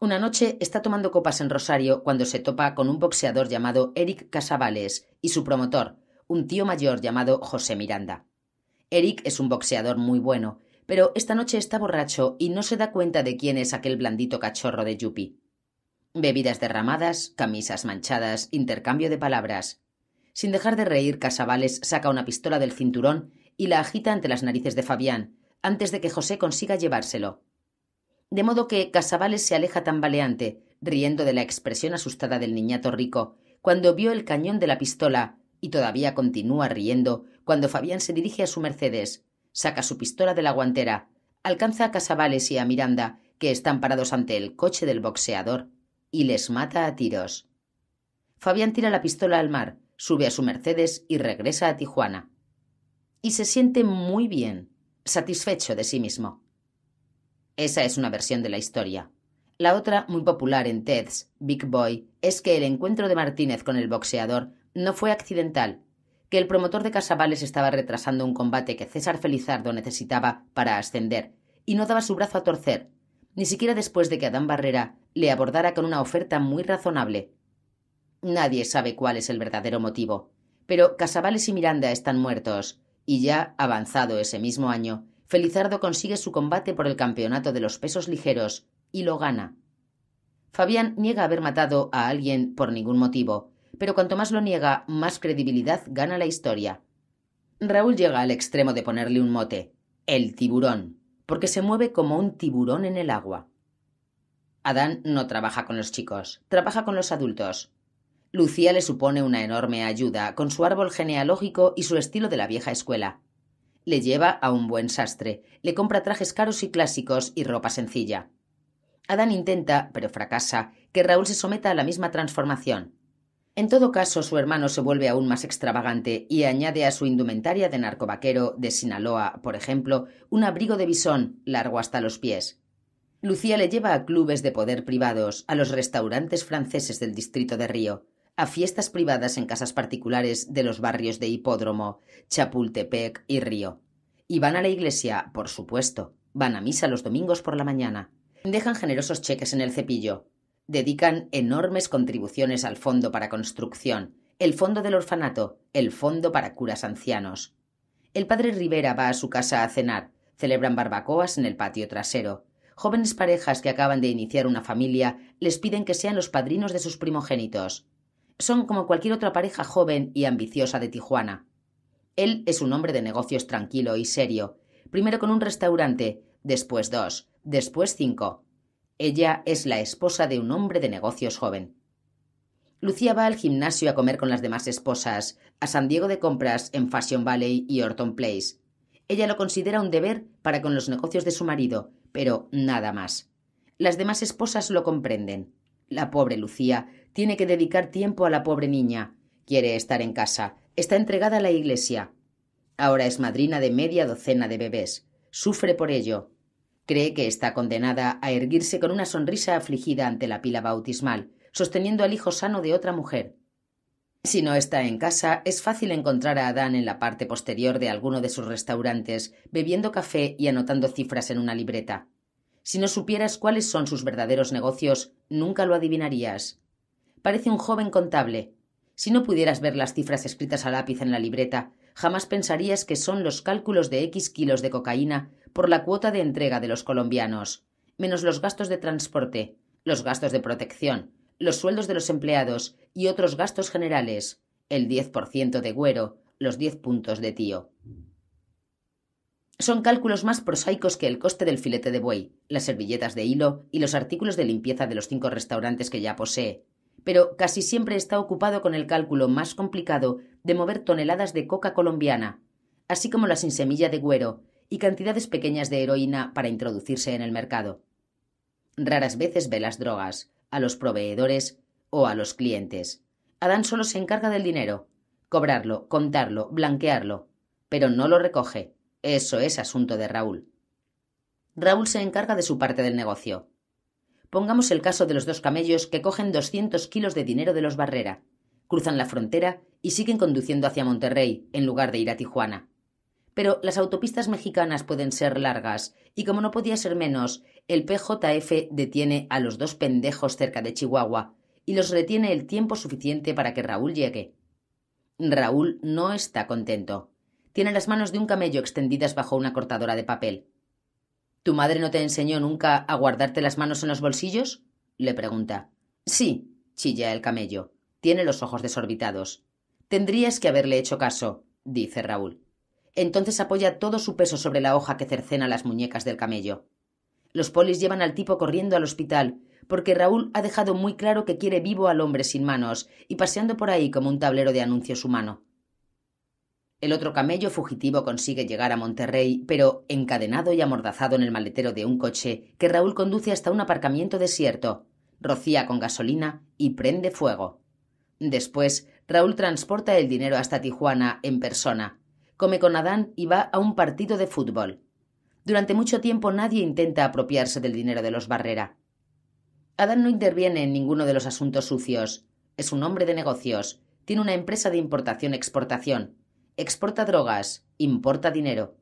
Una noche está tomando copas en Rosario cuando se topa con un boxeador llamado Eric Casavales y su promotor, un tío mayor llamado José Miranda. Eric es un boxeador muy bueno pero esta noche está borracho y no se da cuenta de quién es aquel blandito cachorro de Yuppie. Bebidas derramadas, camisas manchadas, intercambio de palabras. Sin dejar de reír, Casavales saca una pistola del cinturón y la agita ante las narices de Fabián, antes de que José consiga llevárselo. De modo que Casavales se aleja tambaleante, riendo de la expresión asustada del niñato rico, cuando vio el cañón de la pistola, y todavía continúa riendo cuando Fabián se dirige a su Mercedes, Saca su pistola de la guantera. Alcanza a Casavales y a Miranda, que están parados ante el coche del boxeador, y les mata a tiros. Fabián tira la pistola al mar, sube a su Mercedes y regresa a Tijuana. Y se siente muy bien, satisfecho de sí mismo. Esa es una versión de la historia. La otra, muy popular en TEDs, Big Boy, es que el encuentro de Martínez con el boxeador no fue accidental, que el promotor de Casabales estaba retrasando un combate que César Felizardo necesitaba para ascender, y no daba su brazo a torcer, ni siquiera después de que Adán Barrera le abordara con una oferta muy razonable. Nadie sabe cuál es el verdadero motivo, pero Casabales y Miranda están muertos, y ya avanzado ese mismo año, Felizardo consigue su combate por el campeonato de los pesos ligeros y lo gana. Fabián niega haber matado a alguien por ningún motivo, pero cuanto más lo niega, más credibilidad gana la historia. Raúl llega al extremo de ponerle un mote, el tiburón, porque se mueve como un tiburón en el agua. Adán no trabaja con los chicos, trabaja con los adultos. Lucía le supone una enorme ayuda con su árbol genealógico y su estilo de la vieja escuela. Le lleva a un buen sastre, le compra trajes caros y clásicos y ropa sencilla. Adán intenta, pero fracasa, que Raúl se someta a la misma transformación. En todo caso, su hermano se vuelve aún más extravagante y añade a su indumentaria de narcovaquero de Sinaloa, por ejemplo, un abrigo de bisón largo hasta los pies. Lucía le lleva a clubes de poder privados, a los restaurantes franceses del distrito de Río, a fiestas privadas en casas particulares de los barrios de Hipódromo, Chapultepec y Río. Y van a la iglesia, por supuesto. Van a misa los domingos por la mañana. Dejan generosos cheques en el cepillo, dedican enormes contribuciones al Fondo para Construcción, el Fondo del Orfanato, el Fondo para Curas Ancianos. El padre Rivera va a su casa a cenar, celebran barbacoas en el patio trasero. Jóvenes parejas que acaban de iniciar una familia les piden que sean los padrinos de sus primogénitos. Son como cualquier otra pareja joven y ambiciosa de Tijuana. Él es un hombre de negocios tranquilo y serio, primero con un restaurante, después dos, después cinco. Ella es la esposa de un hombre de negocios joven. Lucía va al gimnasio a comer con las demás esposas, a San Diego de compras en Fashion Valley y Orton Place. Ella lo considera un deber para con los negocios de su marido, pero nada más. Las demás esposas lo comprenden. La pobre Lucía tiene que dedicar tiempo a la pobre niña. Quiere estar en casa. Está entregada a la iglesia. Ahora es madrina de media docena de bebés. Sufre por ello. Cree que está condenada a erguirse con una sonrisa afligida ante la pila bautismal, sosteniendo al hijo sano de otra mujer. Si no está en casa, es fácil encontrar a Adán en la parte posterior de alguno de sus restaurantes, bebiendo café y anotando cifras en una libreta. Si no supieras cuáles son sus verdaderos negocios, nunca lo adivinarías. Parece un joven contable. Si no pudieras ver las cifras escritas a lápiz en la libreta, jamás pensarías que son los cálculos de X kilos de cocaína por la cuota de entrega de los colombianos, menos los gastos de transporte, los gastos de protección, los sueldos de los empleados y otros gastos generales, el 10% de güero, los 10 puntos de tío. Son cálculos más prosaicos que el coste del filete de buey, las servilletas de hilo y los artículos de limpieza de los cinco restaurantes que ya posee, pero casi siempre está ocupado con el cálculo más complicado de mover toneladas de coca colombiana, así como la semilla de güero y cantidades pequeñas de heroína para introducirse en el mercado. Raras veces ve las drogas, a los proveedores o a los clientes. Adán solo se encarga del dinero, cobrarlo, contarlo, blanquearlo, pero no lo recoge. Eso es asunto de Raúl. Raúl se encarga de su parte del negocio. Pongamos el caso de los dos camellos que cogen 200 kilos de dinero de los Barrera, cruzan la frontera y siguen conduciendo hacia Monterrey en lugar de ir a Tijuana. Pero las autopistas mexicanas pueden ser largas y como no podía ser menos, el PJF detiene a los dos pendejos cerca de Chihuahua y los retiene el tiempo suficiente para que Raúl llegue. Raúl no está contento. Tiene las manos de un camello extendidas bajo una cortadora de papel. ¿Tu madre no te enseñó nunca a guardarte las manos en los bolsillos? le pregunta. Sí, chilla el camello. Tiene los ojos desorbitados. Tendrías que haberle hecho caso, dice Raúl. Entonces apoya todo su peso sobre la hoja que cercena las muñecas del camello. Los polis llevan al tipo corriendo al hospital, porque Raúl ha dejado muy claro que quiere vivo al hombre sin manos y paseando por ahí como un tablero de anuncios humano. El otro camello fugitivo consigue llegar a Monterrey, pero encadenado y amordazado en el maletero de un coche que Raúl conduce hasta un aparcamiento desierto, rocía con gasolina y prende fuego. Después Raúl transporta el dinero hasta Tijuana en persona. Come con Adán y va a un partido de fútbol. Durante mucho tiempo nadie intenta apropiarse del dinero de los Barrera. Adán no interviene en ninguno de los asuntos sucios. Es un hombre de negocios. Tiene una empresa de importación-exportación. Exporta drogas, importa dinero.